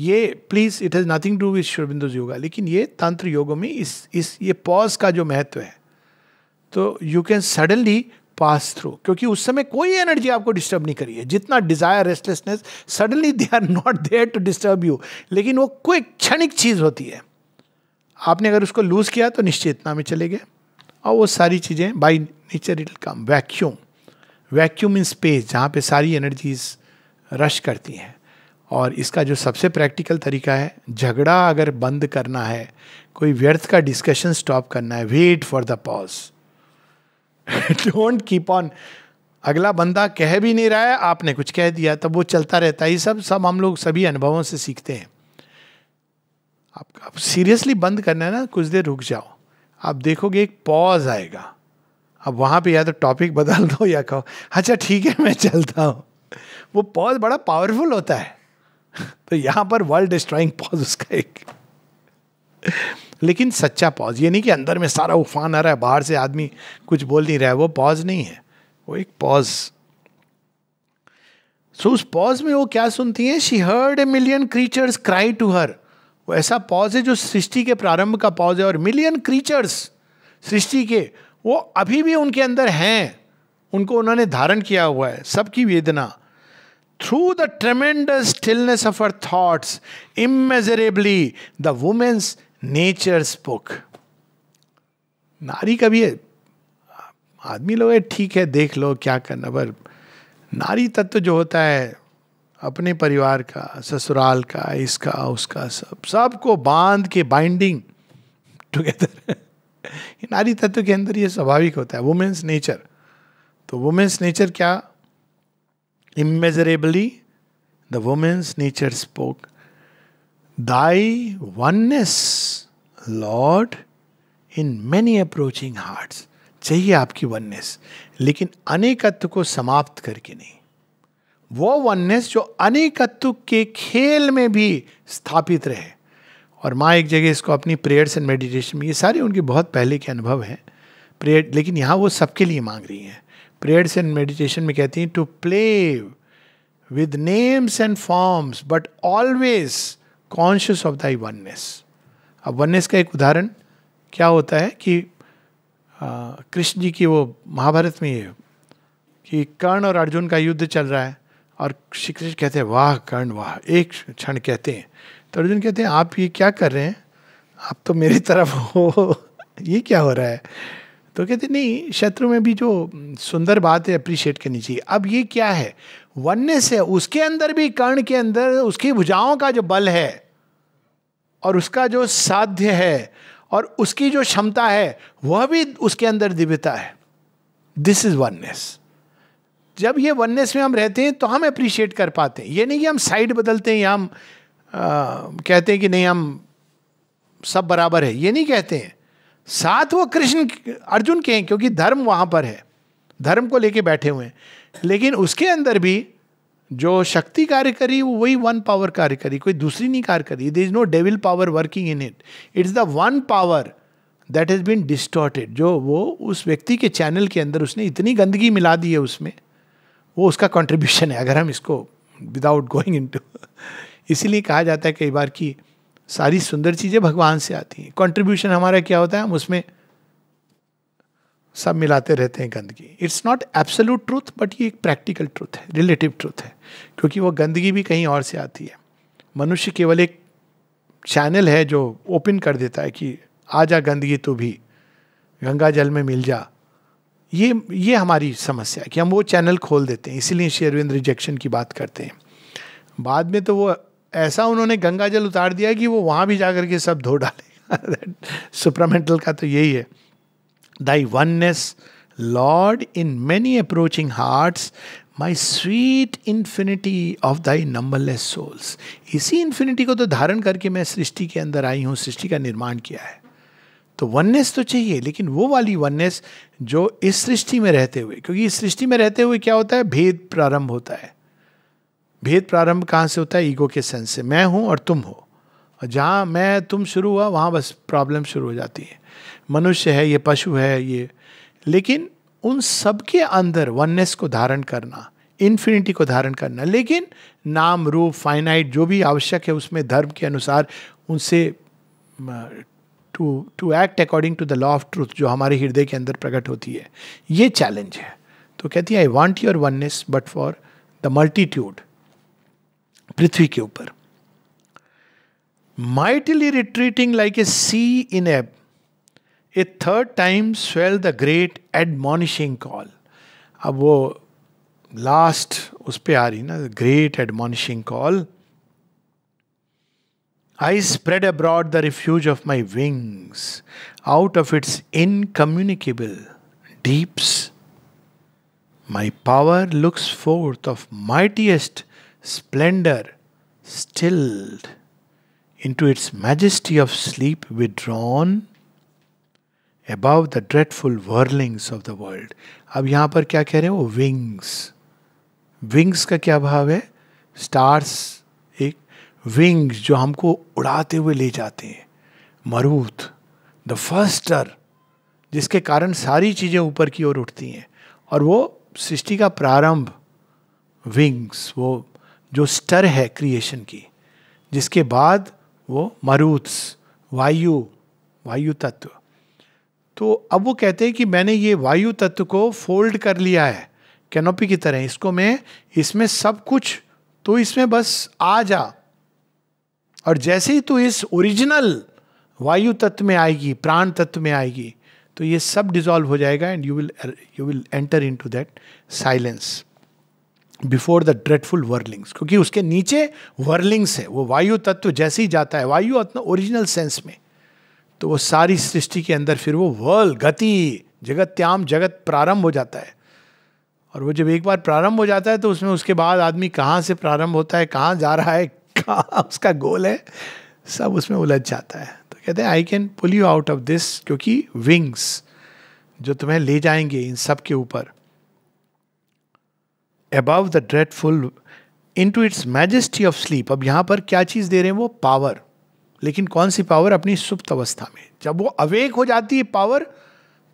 Speaker 1: ये please it has nothing to with शिवबिंदु योगा लेकिन ये तंत्र योगों में इस इस ये पॉज का जो महत्व है तो you can suddenly pass through क्योंकि उस समय कोई एनर्जी आपको डिस्टर्ब नहीं करी है जितना desire restlessness suddenly they are not there to disturb you लेकिन वो कोई क्षणिक चीज होती है आपने अगर उसको लूज किया तो निश्चेतना में चले गए और वो सारी चीजें by nature it come vacuum vacuum in space जहाँ पे सारी एनर्जीज रश करती हैं और इसका जो सबसे प्रैक्टिकल तरीका है झगड़ा अगर बंद करना है कोई व्यर्थ का डिस्कशन स्टॉप करना है wait for the pause don't keep on अगला बंदा कह भी नहीं रहा है आपने कुछ कह दिया तब वो चलता रहता है ये सब सब हम लोग सभी अनुभवों से सीखते हैं आप सीरियसली बंद करना है ना कुछ देर रुक जाओ आप देखोगे एक पॉज आएगा अब वहाँ पे या तो टॉपिक बदल दो या कहो अच्छा ठीक है मैं चलता हूँ वो पॉज बड़ा पावरफुल होता है तो यहाँ पर वर्ल्ड डिस्ट्रॉइंग पॉज उसका एक लेकिन सच्चा पॉज ये नहीं कि अंदर में सारा उफान आ रहा है बाहर से आदमी कुछ बोल नहीं रहा है वो पॉज नहीं है वो एक पॉज सो उस पॉज में वो क्या सुनती है she heard a million creatures cry to her वो ऐसा पॉज है जो सृष्टि के प्रारंभ का पॉज है और मिलियन क्रीचर्स सृष्टि के वो अभी भी उनके अंदर हैं उनको उन्होंने धारण किया हुआ है सबकी वेदना through the tremendous stillness of her thoughts immeasurably the woman's nature spoke नारी का भी है आदमी लोग ठीक है देख लो क्या करना पर नारी तत्व जो होता है अपने परिवार का ससुराल का इसका उसका सब सबको बांध के बाइंडिंग टुगेदर नारी तत्व के अंदर ये स्वाभाविक होता है वुमेन्स नेचर तो वुमेन्स नेचर क्या immeasurably the woman's nature spoke Thy oneness, Lord, in many approaching hearts चाहिए आपकी वननेस लेकिन अनेकत्व को समाप्त करके नहीं वो वननेस जो अनेकत्व के खेल में भी स्थापित रहे और माँ एक जगह इसको अपनी प्रेयर्स एंड मेडिटेशन में ये सारे उनके बहुत पहले के अनुभव हैं प्रेयर लेकिन यहाँ वो सबके लिए मांग रही हैं प्रेयर्स एंड मेडिटेशन में कहती हैं to play with names and forms but always conscious of thy oneness अब वननेस का एक उदाहरण क्या होता है कि कृष्ण जी की वो महाभारत में ये कि कर्ण और अर्जुन का युद्ध चल रहा है और श्री कृष्ण कहते हैं वाह कर्ण वाह एक क्षण कहते हैं तो अर्जुन कहते हैं आप ये क्या कर रहे हैं आप तो मेरी तरफ हो ये क्या हो रहा है तो कहते नहीं शत्रु में भी जो सुंदर बात है अप्रिशिएट करनी चाहिए अब ये क्या है वननेस है उसके अंदर भी कर्ण के अंदर उसकी भुजाओं का जो बल है और उसका जो साध्य है और उसकी जो क्षमता है वह भी उसके अंदर दिव्यता है दिस इज वननेस जब ये वननेस में हम रहते हैं तो हम अप्रिशिएट कर पाते हैं ये नहीं कि हम साइड बदलते हैं या हम आ, कहते हैं कि नहीं हम सब बराबर है ये नहीं कहते हैं साथ वो कृष्ण अर्जुन के हैं क्योंकि धर्म वहाँ पर है धर्म को लेके बैठे हुए हैं लेकिन उसके अंदर भी जो शक्ति कार्य करी वो वही वन पावर कार्य करी कोई दूसरी नहीं कार्य करी there is no devil power working in it it's the one power that has been distorted जो वो उस व्यक्ति के चैनल के अंदर उसने इतनी गंदगी मिला दी है उसमें वो उसका कंट्रीब्यूशन है अगर हम इसको विदाउट गोइंग इन टू इसीलिए कहा जाता है कई बार कि सारी सुंदर चीज़ें भगवान से आती हैं कॉन्ट्रीब्यूशन हमारा क्या होता है हम उसमें सब मिलाते रहते हैं गंदगी it's not absolute truth but ये एक प्रैक्टिकल ट्रूथ है रिलेटिव ट्रूथ है क्योंकि वो गंदगी भी कहीं और से आती है मनुष्य केवल एक चैनल है जो ओपन कर देता है कि आ जा गंदगी तो भी गंगा जल में मिल जा ये ये हमारी समस्या है कि हम वो चैनल खोल देते हैं इसीलिए श्री अरविंद रिजेक्शन की बात करते हैं बाद में तो वो ऐसा उन्होंने गंगा जल उतार दिया कि वो वहाँ भी जा करके सब धो डाले सुप्रामेंटल का तो यही है thy oneness, Lord, in many approaching hearts, my sweet infinity of thy numberless souls इसी इन्फिनिटी को तो धारण करके मैं सृष्टि के अंदर आई हूँ सृष्टि का निर्माण किया है तो वननेस तो चाहिए लेकिन वो वाली वननेस जो इस सृष्टि में रहते हुए क्योंकि इस सृष्टि में रहते हुए क्या होता है भेद प्रारंभ होता है भेद प्रारंभ कहाँ से होता है ईगो के सेंस से मैं हूँ और तुम हो और जहाँ मैं तुम शुरू हुआ वहाँ बस प्रॉब्लम शुरू हो जाती है मनुष्य है ये पशु है ये लेकिन उन सब के अंदर वननेस को धारण करना इन्फिनिटी को धारण करना लेकिन नाम रूप फाइनाइट जो भी आवश्यक है उसमें धर्म के अनुसार उनसे to to act according to the law of truth जो हमारे हृदय के अंदर प्रकट होती है ये चैलेंज है तो कहती है I want your oneness but for the multitude पृथ्वी के ऊपर mightily retreating like a sea in a A third time swelled the great admonishing call. अब वो लास्ट उस पर आ रही ना great admonishing I spread abroad the refuge of my wings out of its incommunicable deeps. My power looks forth of mightiest splendor, stilled into its majesty of sleep withdrawn. Above the dreadful whirlings of the world अब यहाँ पर क्या कह रहे हैं वो विंग्स विंग्स का क्या भाव है स्टार्स एक विंग्स जो हमको उड़ाते हुए ले जाते हैं मरूत द फर्स्टर जिसके कारण सारी चीज़ें ऊपर की ओर उठती हैं और वो सृष्टि का प्रारंभ विंग्स वो जो स्टर है क्रिएशन की जिसके बाद वो मरूत्स वायु वायु तत्व तो अब वो कहते हैं कि मैंने ये वायु तत्व को फोल्ड कर लिया है कैनोपी की तरह इसको मैं इसमें सब कुछ तो इसमें बस आ जा और जैसे ही तो इस ओरिजिनल वायु तत्व में आएगी प्राण तत्व में आएगी तो ये सब डिजॉल्व हो जाएगा and you will you will enter into that silence before the dreadful whirlings क्योंकि उसके नीचे वर्लिंग्स है वो वायु तत्व जैसे ही जाता है वायु अपना ओरिजिनल सेंस में तो वो सारी सृष्टि के अंदर फिर वो वर्ल गति जगत त्याम जगत प्रारंभ हो जाता है और वो जब एक बार प्रारंभ हो जाता है तो उसमें उसके बाद आदमी कहाँ से प्रारंभ होता है कहाँ जा रहा है कहाँ उसका गोल है सब उसमें उलझ जाता है तो कहते हैं I can pull you out of this क्योंकि विंग्स जो तुम्हें ले जाएंगे इन सब के ऊपर above the dreadful into its majesty of sleep अब यहाँ पर क्या चीज़ दे रहे हैं वो पावर लेकिन कौन सी पावर अपनी सुप्त अवस्था में जब वो अवेक हो जाती है पावर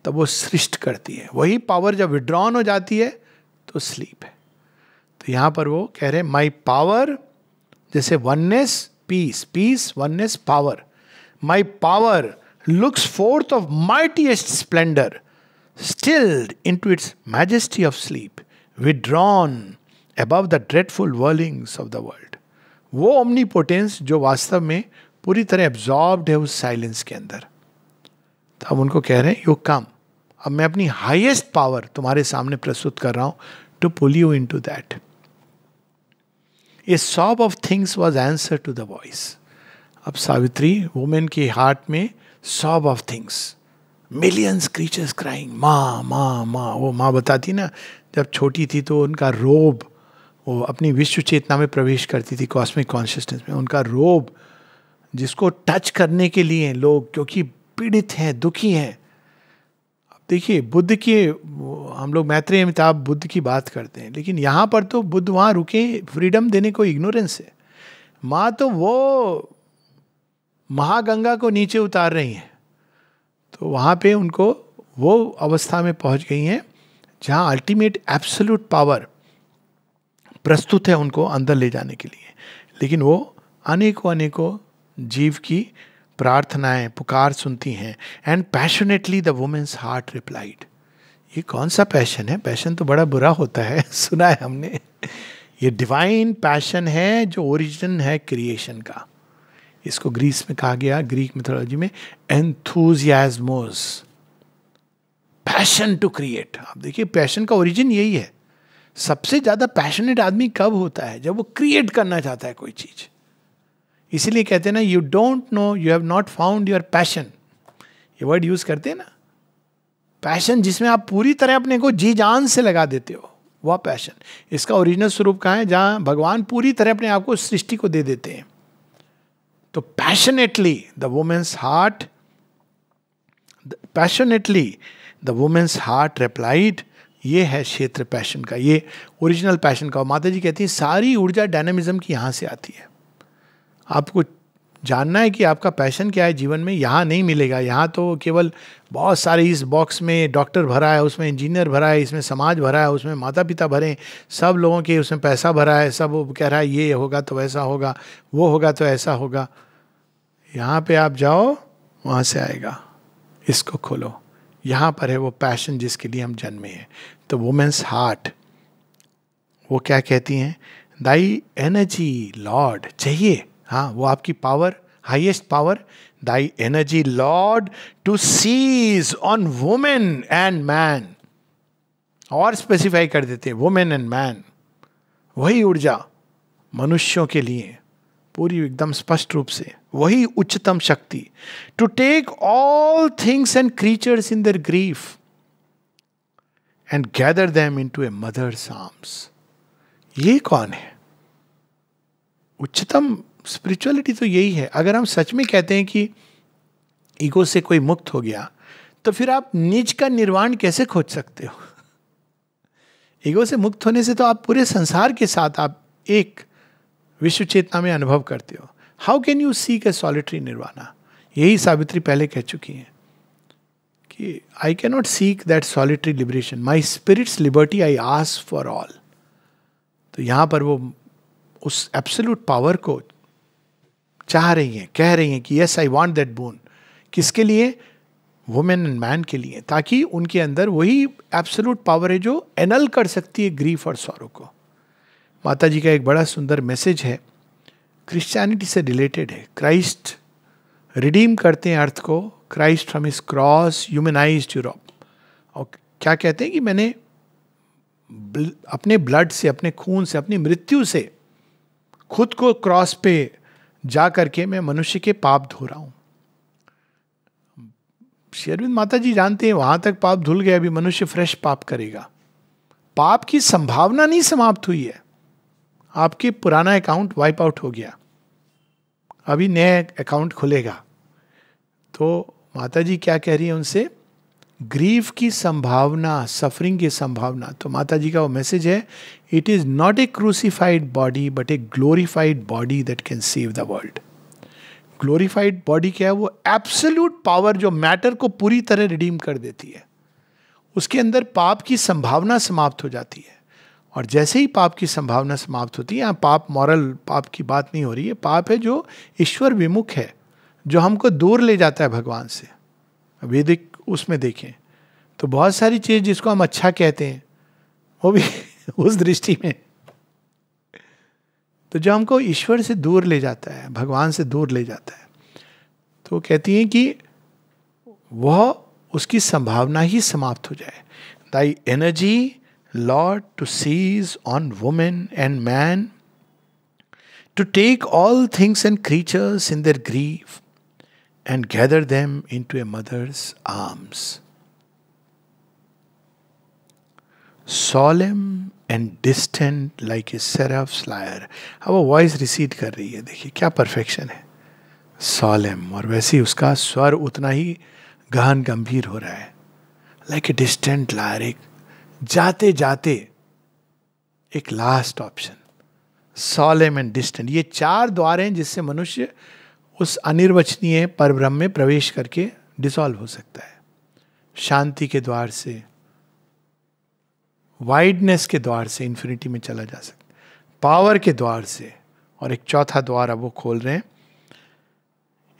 Speaker 1: तब वो सृष्ट करती है वही पावर जब विड्रॉन हो जाती है तो स्लीप है तो यहां पर वो कह रहे हैं माई पावर जैसे oneness peace peace oneness power my power looks forth of mightiest splendour stilled into its majesty of sleep withdrawn above the dreadful whirlings of the world वो पोटेंस जो वास्तव में पूरी तरह एब्जॉर्ब है उस साइलेंस के अंदर तो हम उनको कह रहे हैं यू कम अब मैं अपनी हाईएस्ट पावर तुम्हारे सामने प्रस्तुत कर रहा हूं to pull you into that a sob of things was answer to the voice अब सावित्री वुमेन के हार्ट में sob of things millions creatures crying माँ माँ माँ वो माँ बताती ना जब छोटी थी तो उनका रोब वो अपनी विश्व चेतना में प्रवेश करती थी कॉस्मिक कॉन्शियसनेस में उनका रोब जिसको टच करने के लिए लोग क्योंकि पीड़ित हैं दुखी हैं देखिए बुद्ध के हम लोग मैत्रेय अमिताभ तो बुद्ध की बात करते हैं लेकिन यहाँ पर तो बुद्ध वहाँ रुके फ्रीडम देने को इग्नोरेंस है माँ तो वो महागंगा को नीचे उतार रही हैं तो वहाँ पे उनको वो अवस्था में पहुँच गई हैं जहाँ अल्टीमेट एब्सोल्यूट पावर प्रस्तुत है उनको अंदर ले जाने के लिए लेकिन वो अनेकों अनेकों जीव की प्रार्थनाएं पुकार सुनती हैं and passionately the woman's heart replied ये कौन सा पैशन है पैशन तो बड़ा बुरा होता है सुना है हमने ये डिवाइन पैशन है जो ओरिजिन है क्रिएशन का इसको ग्रीस में कहा गया ग्रीक मिथोलॉजी में एंथुजियाजमोस पैशन टू क्रिएट आप देखिए पैशन का ओरिजिन यही है सबसे ज़्यादा पैशनेट आदमी कब होता है जब वो क्रिएट करना चाहता है कोई चीज़ इसीलिए कहते हैं ना you don't know you have not found your passion ये वर्ड यूज करते हैं ना पैशन जिसमें आप पूरी तरह अपने को जी जान से लगा देते हो वह पैशन इसका ओरिजिनल स्वरूप कहाँ है जहाँ भगवान पूरी तरह अपने आप को सृष्टि को दे देते हैं तो passionately the woman's heart passionately the woman's heart replied ये है क्षेत्र पैशन का ये ओरिजिनल पैशन का माता जी कहती है सारी ऊर्जा डायनामिज्म की यहाँ से आती है आपको जानना है कि आपका पैशन क्या है जीवन में यहाँ नहीं मिलेगा यहाँ तो केवल बहुत सारे इस बॉक्स में डॉक्टर भरा है उसमें इंजीनियर भरा है इसमें समाज भरा है उसमें माता पिता भरे सब लोगों के उसमें पैसा भरा है सब कह रहा है ये होगा तो वैसा होगा वो होगा तो ऐसा होगा यहाँ पे आप जाओ वहाँ से आएगा इसको खोलो यहाँ पर है वो पैशन जिसके लिए हम जन्मे हैं तो वुमेंस हार्ट वो क्या कहती हैं दाई एनर्जी लॉर्ड चाहिए हाँ वो आपकी power highest power thy energy lord to seize on woman and man और स्पेसिफाई कर देते हैं वुमेन एंड मैन वही ऊर्जा मनुष्यों के लिए पूरी एकदम स्पष्ट रूप से वही उच्चतम शक्ति to take all things and creatures in their grief and gather them into a mother's arms ये कौन है उच्चतम स्पिरिचुअलिटी तो यही है अगर हम सच में कहते हैं कि ईगो से कोई मुक्त हो गया तो फिर आप निज का निर्वाण कैसे खोज सकते हो ईगो से मुक्त होने से तो आप पूरे संसार के साथ आप एक विश्व चेतना में अनुभव करते हो how can you see a solitary nirvana यही सावित्री पहले कह चुकी हैं कि I cannot seek that solitary liberation my spirit's liberty I ask for all तो यहां पर वो उस एब्सोल्यूट पावर को चाह रही हैं कह रही हैं कि yes I want that boon किसके लिए वुमेन एंड मैन के लिए ताकि उनके अंदर वही एब्सोलूट पावर है जो एनल कर सकती है ग्रीफ और सौरव को माता जी का एक बड़ा सुंदर मैसेज है क्रिश्चियनिटी से रिलेटेड है क्राइस्ट रिडीम करते हैं अर्थ को Christ from his cross humanise Europe और क्या कहते हैं कि मैंने अपने ब्लड से अपने खून से अपनी मृत्यु से खुद को क्रॉस पे जा करके मैं मनुष्य के पाप धो रहा हूँ शेरविंद माता जी जानते हैं वहां तक पाप धुल गया अभी मनुष्य फ्रेश पाप करेगा पाप की संभावना नहीं समाप्त हुई है आपके पुराना अकाउंट वाइप आउट हो गया अभी नया अकाउंट खुलेगा तो माता जी क्या कह रही है उनसे ग्रीव की संभावना सफरिंग की संभावना तो माता जी का वो मैसेज है it is not a crucified body but a glorified body that can save the world glorified body क्या है वो एब्सोल्यूट पावर जो मैटर को पूरी तरह रिडीम कर देती है उसके अंदर पाप की संभावना समाप्त हो जाती है और जैसे ही पाप की संभावना समाप्त होती है यहाँ पाप मॉरल पाप की बात नहीं हो रही है पाप है जो ईश्वर विमुख है जो हमको दूर ले जाता है भगवान से वैदिक उसमें देखें तो बहुत सारी चीज जिसको हम अच्छा कहते हैं वो भी उस दृष्टि में तो जो हमको ईश्वर से दूर ले जाता है भगवान से दूर ले जाता है तो वो कहती हैं कि वह उसकी संभावना ही समाप्त हो जाए thy energy lord to seize on woman and man to take all things and creatures in their grief and gather them into a mother's arms. solemn and distant like a seraph's lyre अब वो वॉइस रिसीड कर रही है देखिए क्या परफेक्शन है सॉलम और वैसे ही उसका स्वर उतना ही गहन गंभीर हो रहा है लाइक ए डिस्टेंट लायर एक जाते जाते एक last option solemn and distant ये चार द्वार हैं जिससे मनुष्य उस अनिर्वचनीय परब्रह्म में प्रवेश करके डिसॉल्व हो सकता है शांति के द्वार से वाइडनेस के द्वार से इन्फिनिटी में चला जा सकता पावर के द्वार से और एक चौथा द्वार अब वो खोल रहे हैं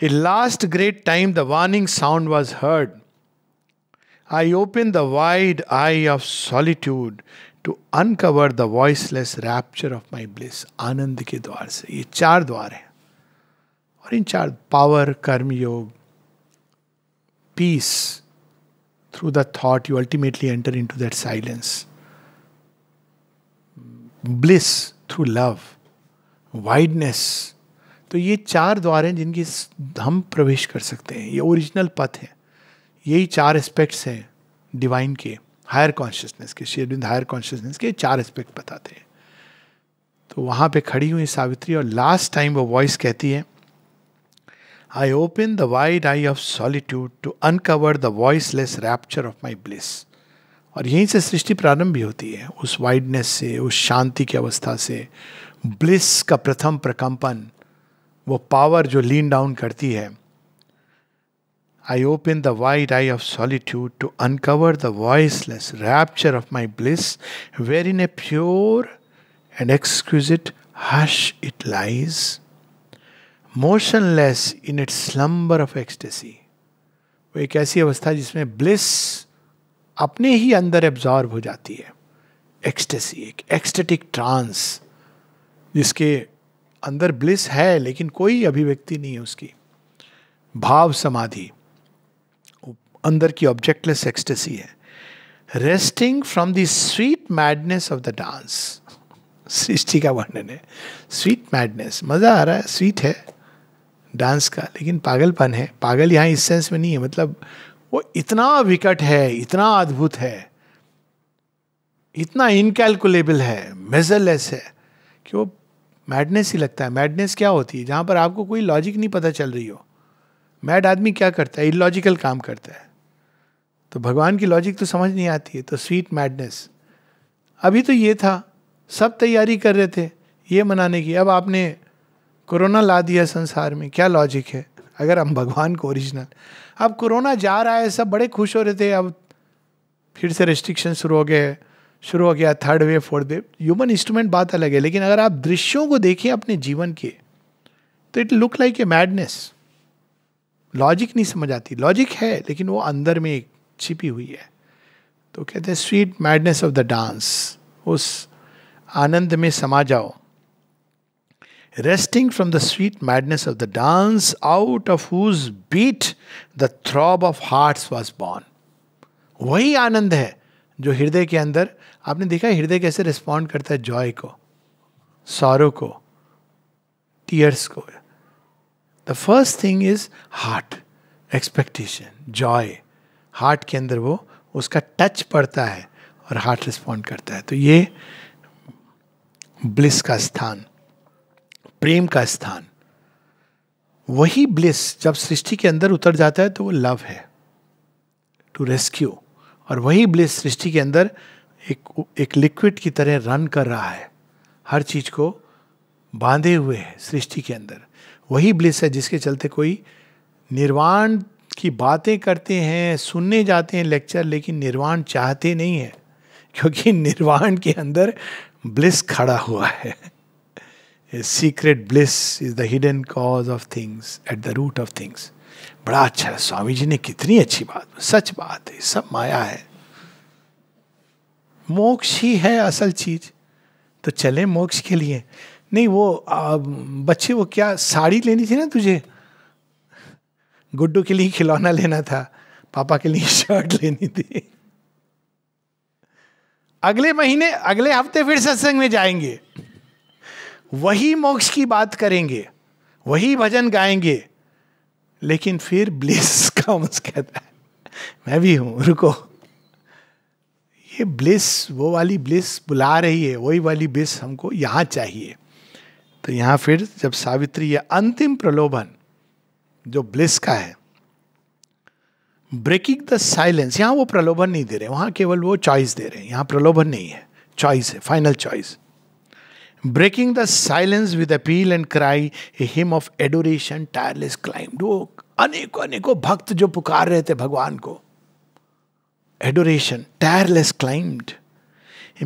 Speaker 1: a last great time the warning sound was heard I open the wide eye of solitude to uncover the voiceless rapture of my bliss आनंद के द्वार से ये चार द्वार हैं और इन चार पावर कर्म योग peace through the thought you ultimately enter into that silence bliss through love wideness तो ये चार द्वार हैं जिनकी हम प्रवेश कर सकते हैं ये ओरिजिनल पथ है यही चार एस्पेक्ट्स हैं डिवाइन के हायर कॉन्शियसनेस के शेरविंद हायर कॉन्शियसनेस के चार एस्पेक्ट बताते हैं तो वहाँ पे खड़ी हुई सावित्री और लास्ट टाइम वो वॉइस कहती है I open the wide eye of solitude to uncover the voiceless rapture of my bliss. और यहीं से सृष्टि प्रारंभ भी होती है उस वाइडनेस से उस शांति की अवस्था से ब्लिस का प्रथम प्रकंपन वो पावर जो लीन डाउन करती है I open the wide eye of solitude to uncover the voiceless rapture of my bliss where in a pure and exquisite hush it lies motionless in its slumber of ecstasy वो एक ऐसी अवस्था जिसमें ब्लिस अपने ही अंदर एब्जॉर्ब हो जाती है एक्सटेसी एक एक्सटेटिक ट्रांस जिसके अंदर ब्लिस है लेकिन कोई अभिव्यक्ति नहीं है उसकी भाव समाधि अंदर की ऑब्जेक्टलेस एक्सटेसी है resting from the sweet madness of the dance सृष्टि का वर्णन है स्वीट मैडनेस मज़ा आ रहा है स्वीट है डांस का लेकिन पागलपन है पागल यहाँ इस सेंस में नहीं है मतलब वो इतना विकट है इतना अद्भुत है इतना इनकैलकुलेबल है मेजरलेस है कि वो मैडनेस ही लगता है मैडनेस क्या होती है जहाँ पर आपको कोई लॉजिक नहीं पता चल रही हो मैड आदमी क्या करता है इलॉजिकल काम करता है तो भगवान की लॉजिक तो समझ नहीं आती है तो स्वीट मैडनेस अभी तो ये था सब तैयारी कर रहे थे ये मनाने की अब आपने कोरोना ला दिया संसार में क्या लॉजिक है अगर हम भगवान को ओरिजिनल अब कोरोना जा रहा है सब बड़े खुश हो रहे थे अब फिर से रेस्ट्रिक्शन शुरू हो गए शुरू हो गया third wave fourth wave human instrument बात अलग है लेकिन अगर आप दृश्यों को देखें अपने जीवन के तो it look like a madness logic नहीं समझ आती लॉजिक है लेकिन वो अंदर में एक छिपी हुई है तो कहते हैं sweet madness of the dance उस आनंद में समा जाओ resting from the sweet madness of the dance, out of whose beat the throb of hearts was born. वही आनंद है जो हृदय के अंदर आपने देखा हृदय कैसे रिस्पॉन्ड करता है जॉय को सौरो को टीयर्स को the first thing is heart expectation joy heart के अंदर वो उसका टच पड़ता है और हार्ट रिस्पॉन्ड करता है तो ये ब्लिस का स्थान प्रेम का स्थान वही ब्लिस जब सृष्टि के अंदर उतर जाता है तो वो लव है टू रेस्क्यू और वही ब्लिस सृष्टि के अंदर एक एक लिक्विड की तरह रन कर रहा है हर चीज को बांधे हुए है सृष्टि के अंदर वही ब्लिस है जिसके चलते कोई निर्वाण की बातें करते हैं सुनने जाते हैं लेक्चर लेकिन निर्वाण चाहते नहीं है क्योंकि निर्वाण के अंदर ब्लिस खड़ा हुआ है his secret bliss is the hidden cause of things at the root of things बड़ा अच्छा है स्वामी जी ने कितनी अच्छी बात सच बात है सब माया है मोक्ष ही है असल चीज तो चले मोक्ष के लिए नहीं वो बच्चे वो क्या साड़ी लेनी थी ना तुझे गुड्डू के लिए खिलौना लेना था पापा के लिए शर्ट लेनी थी अगले महीने अगले हफ्ते फिर सत्संग में जाएंगे वही मोक्ष की बात करेंगे वही भजन गाएंगे लेकिन फिर ब्लिस का मुझ कहता है मैं भी हूं रुको ये ब्लिस वो वाली ब्लिस बुला रही है वही वाली ब्लिस हमको यहां चाहिए तो यहां फिर जब सावित्री ये अंतिम प्रलोभन जो ब्लिस का है ब्रेकिंग द साइलेंस यहां वो प्रलोभन नहीं दे रहे वहां केवल वो चॉइस दे रहे हैं यहां प्रलोभन नहीं है चॉइस है final choice breaking the silence with appeal and cry a hymn of adoration tireless climb वो अनेकों अनेकों भक्त जो पुकार रहे थे भगवान को adoration tireless climbed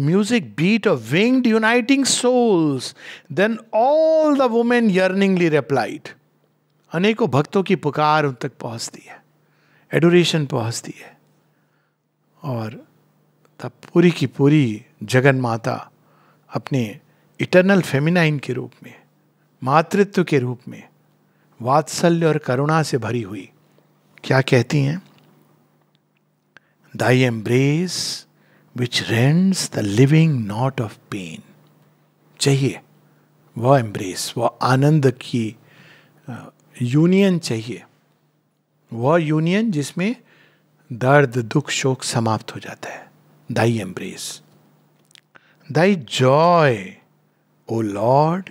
Speaker 1: music beat of winged uniting souls then all the woman yearningly replied अनेकों भक्तों की पुकार उन तक पहुंचती है एडोरेशन पहुंचती है और तब पूरी की पूरी जगन माता अपने इटरनल फेमिनाइन के रूप में मातृत्व के रूप में वात्सल्य और करुणा से भरी हुई क्या कहती हैं thy embrace which rends the living knot of pain चाहिए वह एम्ब्रेस वह आनंद की यूनियन चाहिए वह यूनियन जिसमें दर्द दुख शोक समाप्त हो जाता है thy embrace thy joy O lord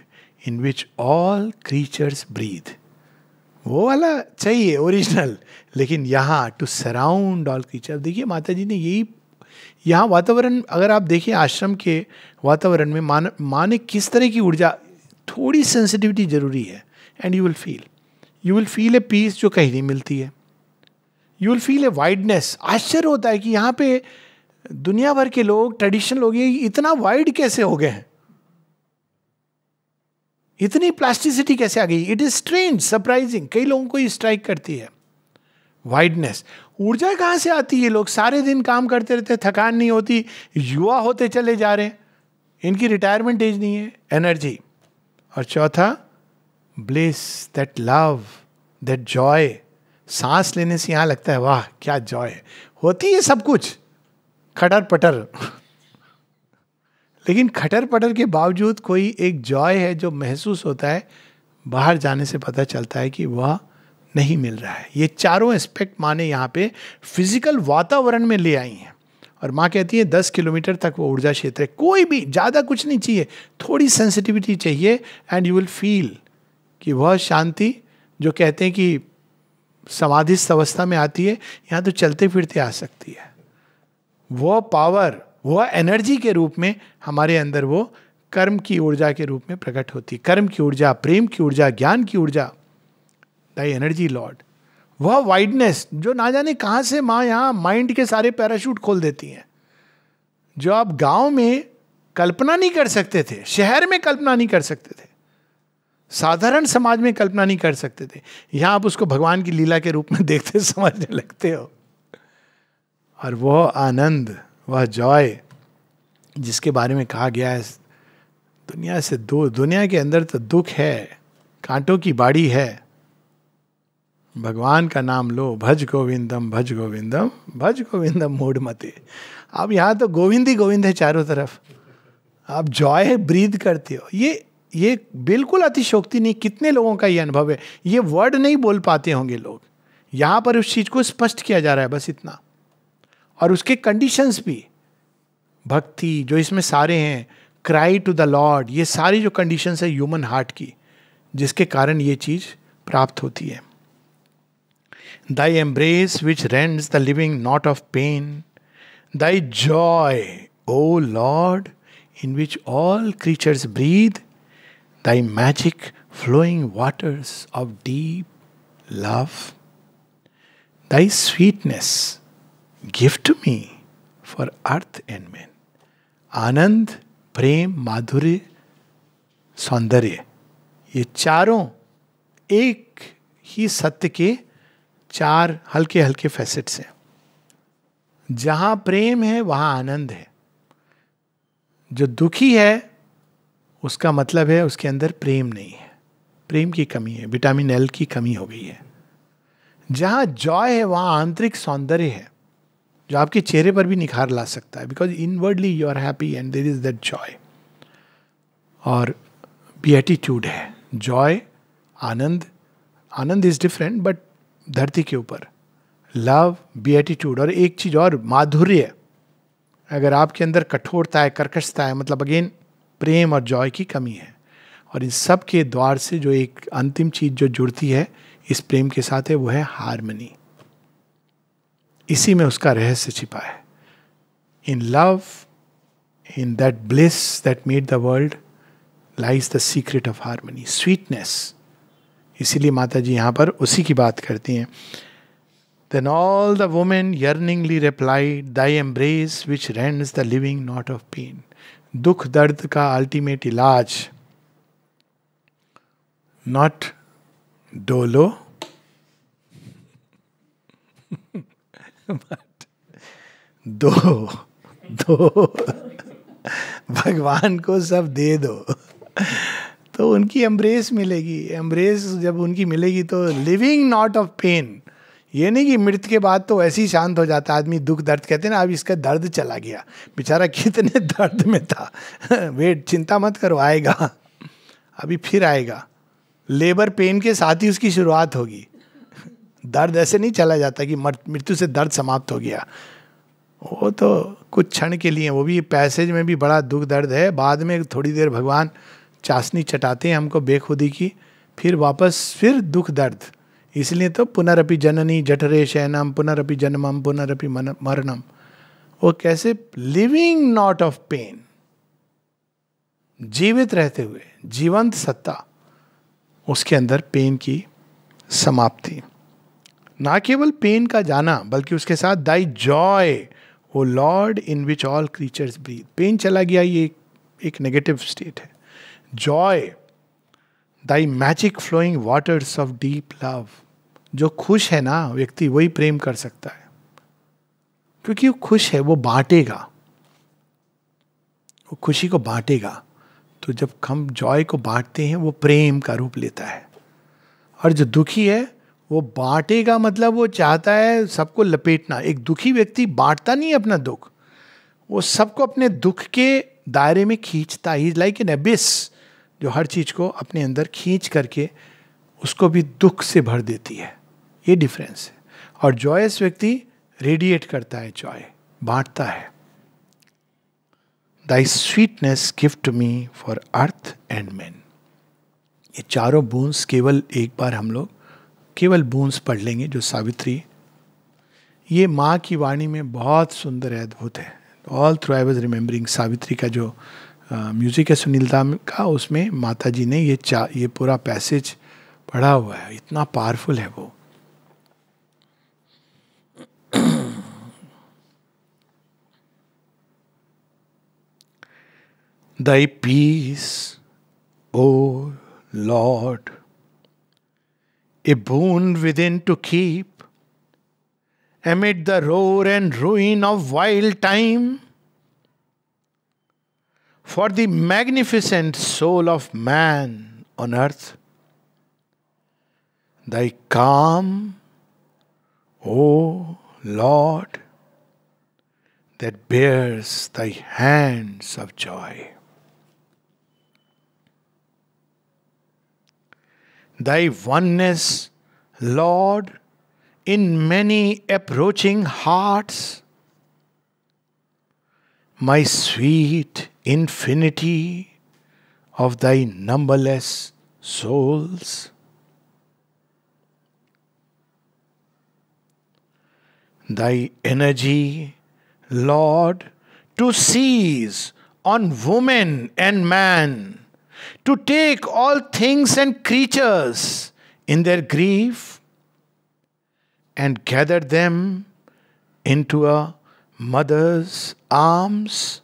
Speaker 1: in which all creatures breathe वो वाला चाहिए ओरिजिनल लेकिन यहाँ टू सराउंड ऑल क्रीचर देखिए माता जी ने यही यहाँ वातावरण अगर आप देखिए आश्रम के वातावरण में मान माँ ने किस तरह की ऊर्जा थोड़ी सेंसिटिविटी जरूरी है and you will feel you will feel a peace जो कहीं नहीं मिलती है you will feel a wideness आश्चर्य होता है कि यहाँ पे दुनिया भर के लोग ट्रेडिशनल लोग ये इतना वाइड कैसे हो गए हैं इतनी प्लास्टिसिटी कैसे आ गई इट इज स्ट्रेंज सरप्राइजिंग कई लोगों को ये स्ट्राइक करती है वाइडनेस ऊर्जा कहाँ से आती है लोग सारे दिन काम करते रहते थकान नहीं होती युवा होते चले जा रहे इनकी रिटायरमेंट एज नहीं है एनर्जी और चौथा bliss that love that joy सांस लेने से यहाँ लगता है वाह क्या जॉय होती है सब कुछ खटर पटर लेकिन खटर पटर के बावजूद कोई एक जॉय है जो महसूस होता है बाहर जाने से पता चलता है कि वह नहीं मिल रहा है ये चारों एस्पेक्ट माँ ने यहाँ पे फिजिकल वातावरण में ले आई हैं और माँ कहती है दस किलोमीटर तक वो ऊर्जा क्षेत्र है कोई भी ज़्यादा कुछ नहीं चाहिए थोड़ी सेंसिटिविटी चाहिए एंड यू विल फील कि वह शांति जो कहते हैं कि समाधिस्थ अवस्था में आती है यहाँ तो चलते फिरते आ सकती है वह पावर वह एनर्जी के रूप में हमारे अंदर वो कर्म की ऊर्जा के रूप में प्रकट होती कर्म की ऊर्जा प्रेम की ऊर्जा ज्ञान की ऊर्जा दाई एनर्जी लॉर्ड वह वाइडनेस जो ना जाने कहाँ से माँ यहाँ माइंड के सारे पैराशूट खोल देती हैं जो आप गांव में कल्पना नहीं कर सकते थे शहर में कल्पना नहीं कर सकते थे साधारण समाज में कल्पना नहीं कर सकते थे यहाँ आप उसको भगवान की लीला के रूप में देखते समझने लगते हो और वो आनंद वह जॉय जिसके बारे में कहा गया है दुनिया से दो दुनिया के अंदर तो दुख है कांटों की बाड़ी है भगवान का नाम लो भज गोविंदम भज गोविंदम भज गोविंदम मूड मते आप यहाँ तो गोविंद ही गोविंद है चारों तरफ आप जॉय ब्रीद करते हो ये ये बिल्कुल अतिशोक्ति नहीं कितने लोगों का ये अनुभव है ये वर्ड नहीं बोल पाते होंगे लोग यहाँ पर उस चीज़ को स्पष्ट किया जा रहा है बस इतना और उसके कंडीशंस भी भक्ति जो इसमें सारे हैं क्राई टू द लॉर्ड ये सारी जो कंडीशंस है ह्यूमन हार्ट की जिसके कारण ये चीज़ प्राप्त होती है thy embrace which rends the living knot of pain thy joy O lord in which all creatures breathe thy magic flowing waters of deep love thy sweetness gift me for earth and man आनंद प्रेम माधुर्य सौंदर्य ये चारों एक ही सत्य के चार हल्के हल्के फैसेट्स हैं जहाँ प्रेम है वहाँ आनंद है जो दुखी है उसका मतलब है उसके अंदर प्रेम नहीं है प्रेम की कमी है विटामिन एल की कमी हो गई है जहाँ जॉय है वहाँ आंतरिक सौंदर्य है जो आपके चेहरे पर भी निखार ला सकता है because inwardly you are happy and there is that joy और बीएटीट्यूड है जॉय आनंद आनंद इज डिफरेंट बट धरती के ऊपर लव एटीट्यूड और एक चीज़ और माधुर्य अगर आपके अंदर कठोरता है कर्कशता है मतलब अगेन प्रेम और जॉय की कमी है और इन सब के द्वार से जो एक अंतिम चीज़ जो जुड़ती है इस प्रेम के साथ है वो है हारमनी इसी में उसका रहस्य छिपा है in love in that bliss that made the world lies the secret of harmony sweetness इसीलिए माता जी यहां पर उसी की बात करती हैं then all the woman yearningly reply thy embrace which rends the living knot of pain दुख दर्द का अल्टीमेट इलाज नॉट डोलो बट दो दो भगवान को सब दे दो तो उनकी एम्ब्रेस मिलेगी एम्ब्रेस जब उनकी मिलेगी तो लिविंग नॉट ऑफ पेन ये नहीं कि मृत के बाद तो ऐसे ही शांत हो जाता आदमी दुख दर्द कहते हैं ना अब इसका दर्द चला गया बेचारा कितने दर्द में था वेट चिंता मत करो आएगा अभी फिर आएगा लेबर पेन के साथ ही उसकी शुरुआत होगी दर्द ऐसे नहीं चला जाता कि मृत्यु से दर्द समाप्त हो गया वो तो कुछ क्षण के लिए वो भी पैसेज में भी बड़ा दुख दर्द है बाद में थोड़ी देर भगवान चाशनी चटाते हैं हमको बेखुदी की फिर वापस फिर दुख दर्द इसलिए तो पुनरअपि जननी जठरे शयनम पुनरअपि जन्मम पुनरअपि मरणम वो कैसे लिविंग नॉट ऑफ पेन जीवित रहते हुए जीवंत सत्ता उसके अंदर पेन की समाप्ति ना केवल पेन का जाना बल्कि उसके साथ thy joy O lord in which all creatures breathe pain चला गया ये एक नेगेटिव स्टेट है joy thy magic flowing waters of deep love जो खुश है ना व्यक्ति वही प्रेम कर सकता है क्योंकि वो खुश है वो बांटेगा वो खुशी को बांटेगा तो जब हम जॉय को बांटते हैं वो प्रेम का रूप लेता है और जो दुखी है वो बांटेगा मतलब वो चाहता है सबको लपेटना एक दुखी व्यक्ति बांटता नहीं है अपना दुख वो सबको अपने दुख के दायरे में खींचता ही लाइक एन एबिस जो हर चीज को अपने अंदर खींच करके उसको भी दुख से भर देती है ये डिफरेंस है और जॉयस व्यक्ति रेडिएट करता है जॉय बांटता है thy sweetness gift me for earth and man ये चारों बोन्स केवल एक बार हम लोग केवल बोन्स पढ़ लेंगे जो सावित्री ये माँ की वाणी में बहुत सुंदर है अद्भुत है all through I was remembering Savitri का जो म्यूजिक है सुनील दाम का उसमें माता जी ने ये चा ये पूरा पैसेज पढ़ा हुआ है इतना पावरफुल है वो Thy peace, O Lord, a boon within to keep amid the roar and ruin of wild time? For the magnificent soul of man on earth, thy calm, O Lord, that bears thy hands of joy. Thy oneness, Lord, in many approaching hearts. My sweet infinity of thy numberless souls. Thy energy, Lord, to seize on woman and man to take all things and creatures in their grief and gather them into a mother's arms.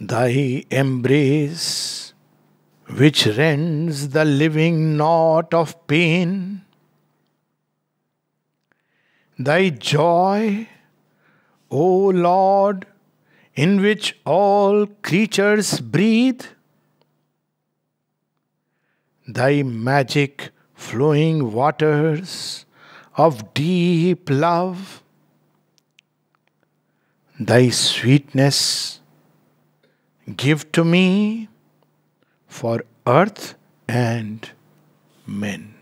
Speaker 1: Thy embrace, which rends the living knot of pain, thy joy, O Lord in which all creatures breathe, thy magic flowing waters of deep love, thy sweetness give to me for earth and men.